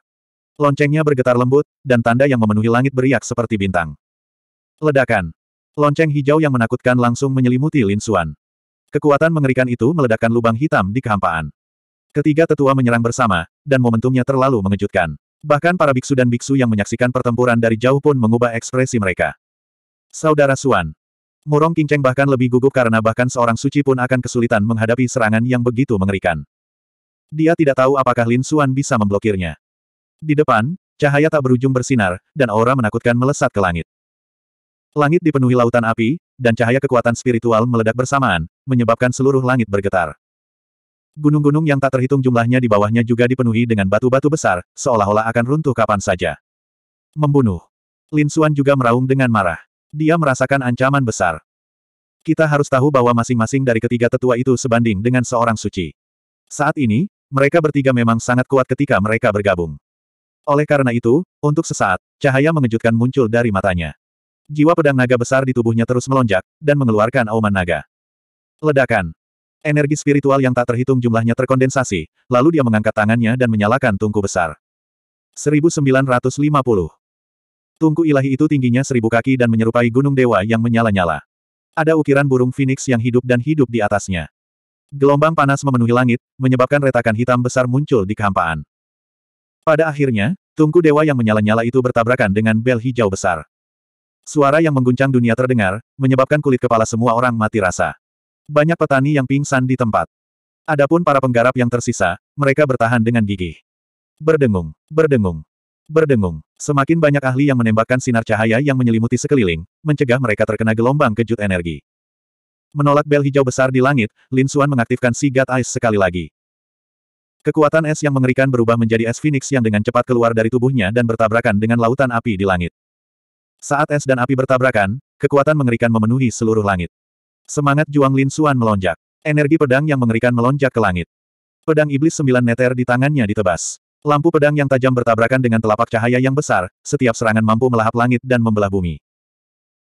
[SPEAKER 1] Loncengnya bergetar lembut, dan tanda yang memenuhi langit beriak seperti bintang. Ledakan. Lonceng hijau yang menakutkan langsung menyelimuti Lin Suan. Kekuatan mengerikan itu meledakkan lubang hitam di kehampaan. Ketiga tetua menyerang bersama, dan momentumnya terlalu mengejutkan. Bahkan para biksu dan biksu yang menyaksikan pertempuran dari jauh pun mengubah ekspresi mereka. Saudara Suan, Murong Qingcheng bahkan lebih gugup karena bahkan seorang suci pun akan kesulitan menghadapi serangan yang begitu mengerikan. Dia tidak tahu apakah Lin Xuan bisa memblokirnya. Di depan, cahaya tak berujung bersinar, dan aura menakutkan melesat ke langit. Langit dipenuhi lautan api, dan cahaya kekuatan spiritual meledak bersamaan, menyebabkan seluruh langit bergetar. Gunung-gunung yang tak terhitung jumlahnya di bawahnya juga dipenuhi dengan batu-batu besar, seolah-olah akan runtuh kapan saja. Membunuh. Lin Xuan juga meraung dengan marah. Dia merasakan ancaman besar. Kita harus tahu bahwa masing-masing dari ketiga tetua itu sebanding dengan seorang suci. Saat ini, mereka bertiga memang sangat kuat ketika mereka bergabung. Oleh karena itu, untuk sesaat, cahaya mengejutkan muncul dari matanya. Jiwa pedang naga besar di tubuhnya terus melonjak, dan mengeluarkan auman naga. Ledakan. Energi spiritual yang tak terhitung jumlahnya terkondensasi, lalu dia mengangkat tangannya dan menyalakan tungku besar. 1950 Tungku ilahi itu tingginya seribu kaki dan menyerupai gunung dewa yang menyala-nyala. Ada ukiran burung phoenix yang hidup dan hidup di atasnya. Gelombang panas memenuhi langit, menyebabkan retakan hitam besar muncul di kehampaan. Pada akhirnya, tungku dewa yang menyala-nyala itu bertabrakan dengan bel hijau besar. Suara yang mengguncang dunia terdengar, menyebabkan kulit kepala semua orang mati rasa. Banyak petani yang pingsan di tempat. Adapun para penggarap yang tersisa, mereka bertahan dengan gigih. Berdengung, berdengung, berdengung. Semakin banyak ahli yang menembakkan sinar cahaya yang menyelimuti sekeliling, mencegah mereka terkena gelombang kejut energi. Menolak bel hijau besar di langit, Lin Xuan mengaktifkan si God Ice sekali lagi. Kekuatan es yang mengerikan berubah menjadi es phoenix yang dengan cepat keluar dari tubuhnya dan bertabrakan dengan lautan api di langit. Saat es dan api bertabrakan, kekuatan mengerikan memenuhi seluruh langit. Semangat Juang Lin Xuan melonjak. Energi pedang yang mengerikan melonjak ke langit. Pedang iblis sembilan neter di tangannya ditebas. Lampu pedang yang tajam bertabrakan dengan telapak cahaya yang besar, setiap serangan mampu melahap langit dan membelah bumi.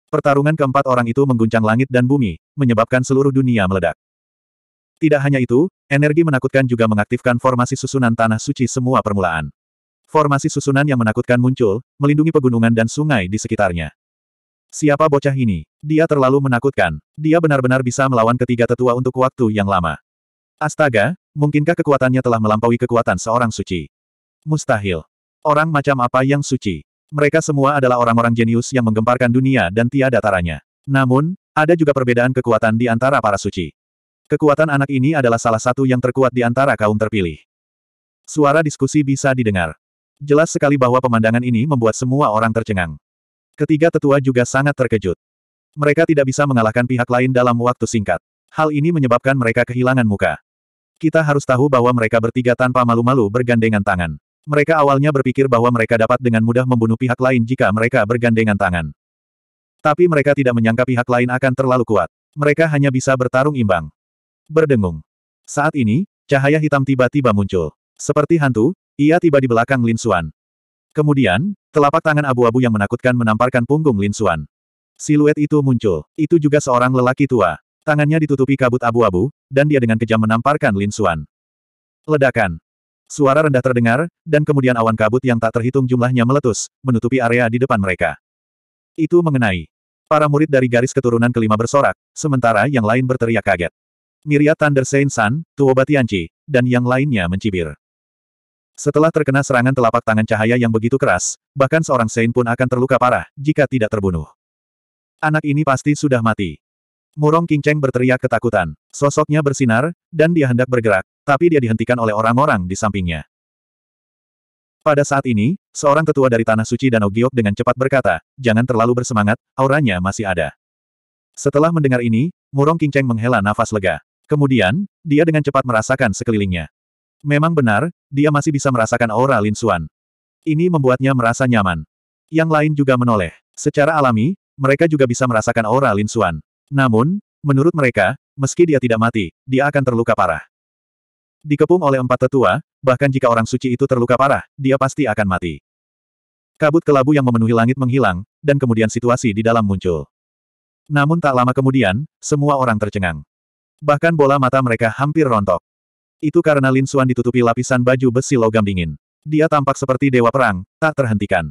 [SPEAKER 1] Pertarungan keempat orang itu mengguncang langit dan bumi, menyebabkan seluruh dunia meledak. Tidak hanya itu, energi menakutkan juga mengaktifkan formasi susunan tanah suci semua permulaan. Formasi susunan yang menakutkan muncul, melindungi pegunungan dan sungai di sekitarnya. Siapa bocah ini? Dia terlalu menakutkan. Dia benar-benar bisa melawan ketiga tetua untuk waktu yang lama. Astaga, mungkinkah kekuatannya telah melampaui kekuatan seorang suci? Mustahil. Orang macam apa yang suci? Mereka semua adalah orang-orang jenius yang menggemparkan dunia dan tiada taranya. Namun, ada juga perbedaan kekuatan di antara para suci. Kekuatan anak ini adalah salah satu yang terkuat di antara kaum terpilih. Suara diskusi bisa didengar. Jelas sekali bahwa pemandangan ini membuat semua orang tercengang. Ketiga tetua juga sangat terkejut. Mereka tidak bisa mengalahkan pihak lain dalam waktu singkat. Hal ini menyebabkan mereka kehilangan muka. Kita harus tahu bahwa mereka bertiga tanpa malu-malu bergandengan tangan. Mereka awalnya berpikir bahwa mereka dapat dengan mudah membunuh pihak lain jika mereka bergandengan tangan. Tapi mereka tidak menyangka pihak lain akan terlalu kuat. Mereka hanya bisa bertarung imbang. Berdengung. Saat ini, cahaya hitam tiba-tiba muncul. Seperti hantu, ia tiba di belakang Lin Xuan. Kemudian, telapak tangan abu-abu yang menakutkan menamparkan punggung Lin Xuan. Siluet itu muncul. Itu juga seorang lelaki tua. Tangannya ditutupi kabut abu-abu, dan dia dengan kejam menamparkan Lin Xuan. Ledakan. Suara rendah terdengar, dan kemudian awan kabut yang tak terhitung jumlahnya meletus, menutupi area di depan mereka. Itu mengenai. Para murid dari garis keturunan kelima bersorak, sementara yang lain berteriak kaget. Miria Thunder Saint San, Tuo Tianchi, dan yang lainnya mencibir. Setelah terkena serangan telapak tangan cahaya yang begitu keras, bahkan seorang Saint pun akan terluka parah, jika tidak terbunuh. Anak ini pasti sudah mati. Murong Cheng berteriak ketakutan. Sosoknya bersinar, dan dia hendak bergerak, tapi dia dihentikan oleh orang-orang di sampingnya. Pada saat ini, seorang tetua dari Tanah Suci Danau Giok dengan cepat berkata, jangan terlalu bersemangat, auranya masih ada. Setelah mendengar ini, Murong Cheng menghela nafas lega. Kemudian, dia dengan cepat merasakan sekelilingnya. Memang benar, dia masih bisa merasakan aura Lin Xuan. Ini membuatnya merasa nyaman. Yang lain juga menoleh. Secara alami, mereka juga bisa merasakan aura Lin Xuan. Namun, menurut mereka, meski dia tidak mati, dia akan terluka parah. Dikepung oleh empat tetua, bahkan jika orang suci itu terluka parah, dia pasti akan mati. Kabut kelabu yang memenuhi langit menghilang, dan kemudian situasi di dalam muncul. Namun tak lama kemudian, semua orang tercengang. Bahkan bola mata mereka hampir rontok. Itu karena Lin Suan ditutupi lapisan baju besi logam dingin. Dia tampak seperti dewa perang, tak terhentikan.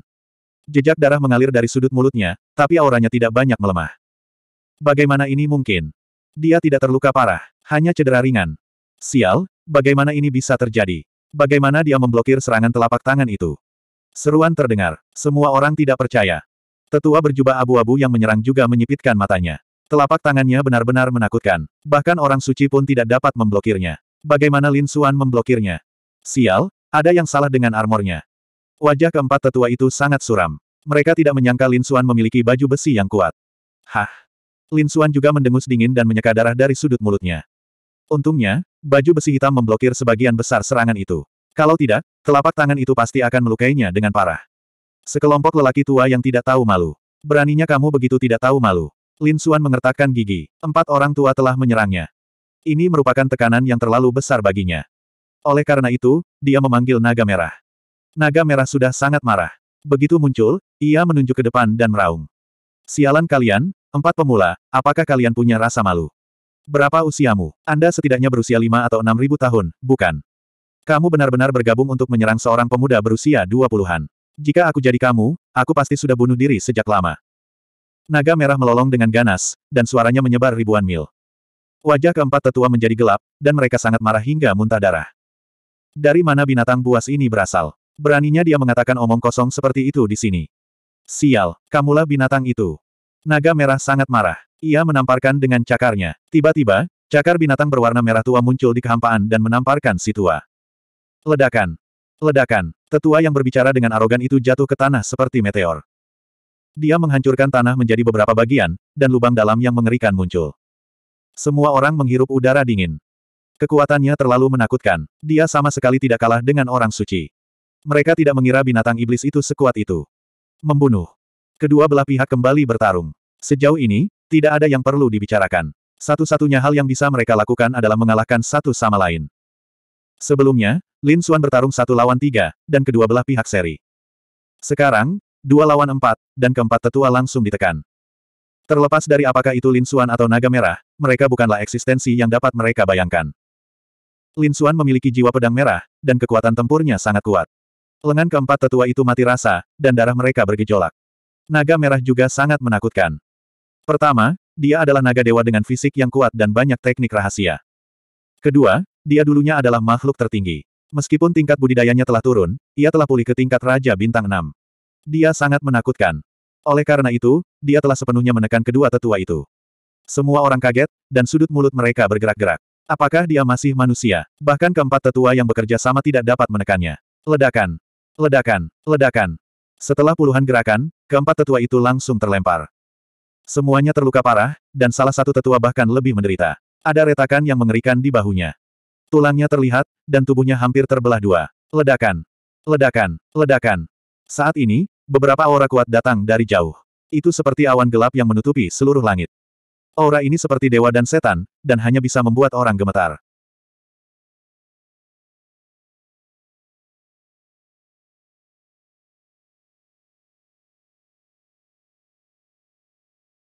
[SPEAKER 1] Jejak darah mengalir dari sudut mulutnya, tapi auranya tidak banyak melemah. Bagaimana ini mungkin? Dia tidak terluka parah, hanya cedera ringan. Sial, bagaimana ini bisa terjadi? Bagaimana dia memblokir serangan telapak tangan itu? Seruan terdengar. Semua orang tidak percaya. Tetua berjubah abu-abu yang menyerang juga menyipitkan matanya. Telapak tangannya benar-benar menakutkan. Bahkan orang suci pun tidak dapat memblokirnya. Bagaimana Lin Suan memblokirnya? Sial, ada yang salah dengan armornya. Wajah keempat tetua itu sangat suram. Mereka tidak menyangka Lin Suan memiliki baju besi yang kuat. Hah? Lin Xuan juga mendengus dingin dan menyeka darah dari sudut mulutnya. Untungnya, baju besi hitam memblokir sebagian besar serangan itu. Kalau tidak, telapak tangan itu pasti akan melukainya dengan parah. Sekelompok lelaki tua yang tidak tahu malu. Beraninya kamu begitu tidak tahu malu. Lin Xuan mengertakkan gigi. Empat orang tua telah menyerangnya. Ini merupakan tekanan yang terlalu besar baginya. Oleh karena itu, dia memanggil naga merah. Naga merah sudah sangat marah. Begitu muncul, ia menunjuk ke depan dan meraung. Sialan kalian, Empat pemula, apakah kalian punya rasa malu? Berapa usiamu? Anda setidaknya berusia lima atau enam ribu tahun, bukan? Kamu benar-benar bergabung untuk menyerang seorang pemuda berusia dua puluhan. Jika aku jadi kamu, aku pasti sudah bunuh diri sejak lama. Naga merah melolong dengan ganas, dan suaranya menyebar ribuan mil. Wajah keempat tetua menjadi gelap, dan mereka sangat marah hingga muntah darah. Dari mana binatang buas ini berasal? Beraninya dia mengatakan omong kosong seperti itu di sini. Sial, kamulah binatang itu. Naga merah sangat marah. Ia menamparkan dengan cakarnya. Tiba-tiba, cakar binatang berwarna merah tua muncul di kehampaan dan menamparkan si tua. Ledakan. Ledakan. Tetua yang berbicara dengan arogan itu jatuh ke tanah seperti meteor. Dia menghancurkan tanah menjadi beberapa bagian, dan lubang dalam yang mengerikan muncul. Semua orang menghirup udara dingin. Kekuatannya terlalu menakutkan. Dia sama sekali tidak kalah dengan orang suci. Mereka tidak mengira binatang iblis itu sekuat itu. Membunuh. Kedua belah pihak kembali bertarung. Sejauh ini, tidak ada yang perlu dibicarakan. Satu-satunya hal yang bisa mereka lakukan adalah mengalahkan satu sama lain. Sebelumnya, Lin Xuan bertarung satu lawan tiga, dan kedua belah pihak seri. Sekarang, dua lawan empat, dan keempat tetua langsung ditekan. Terlepas dari apakah itu Lin Xuan atau Naga Merah, mereka bukanlah eksistensi yang dapat mereka bayangkan. Lin Xuan memiliki jiwa pedang merah, dan kekuatan tempurnya sangat kuat. Lengan keempat tetua itu mati rasa, dan darah mereka bergejolak. Naga merah juga sangat menakutkan. Pertama, dia adalah naga dewa dengan fisik yang kuat dan banyak teknik rahasia. Kedua, dia dulunya adalah makhluk tertinggi. Meskipun tingkat budidayanya telah turun, ia telah pulih ke tingkat Raja Bintang 6. Dia sangat menakutkan. Oleh karena itu, dia telah sepenuhnya menekan kedua tetua itu. Semua orang kaget, dan sudut mulut mereka bergerak-gerak. Apakah dia masih manusia? Bahkan keempat tetua yang bekerja sama tidak dapat menekannya. Ledakan. Ledakan. Ledakan. Setelah puluhan gerakan, keempat tetua itu langsung terlempar. Semuanya terluka parah, dan salah satu tetua bahkan lebih menderita. Ada retakan yang mengerikan di bahunya. Tulangnya terlihat, dan tubuhnya hampir terbelah dua. Ledakan. Ledakan. Ledakan. Saat ini, beberapa aura kuat datang dari jauh. Itu seperti awan gelap yang menutupi seluruh langit. Aura ini seperti dewa dan setan, dan hanya bisa membuat orang gemetar.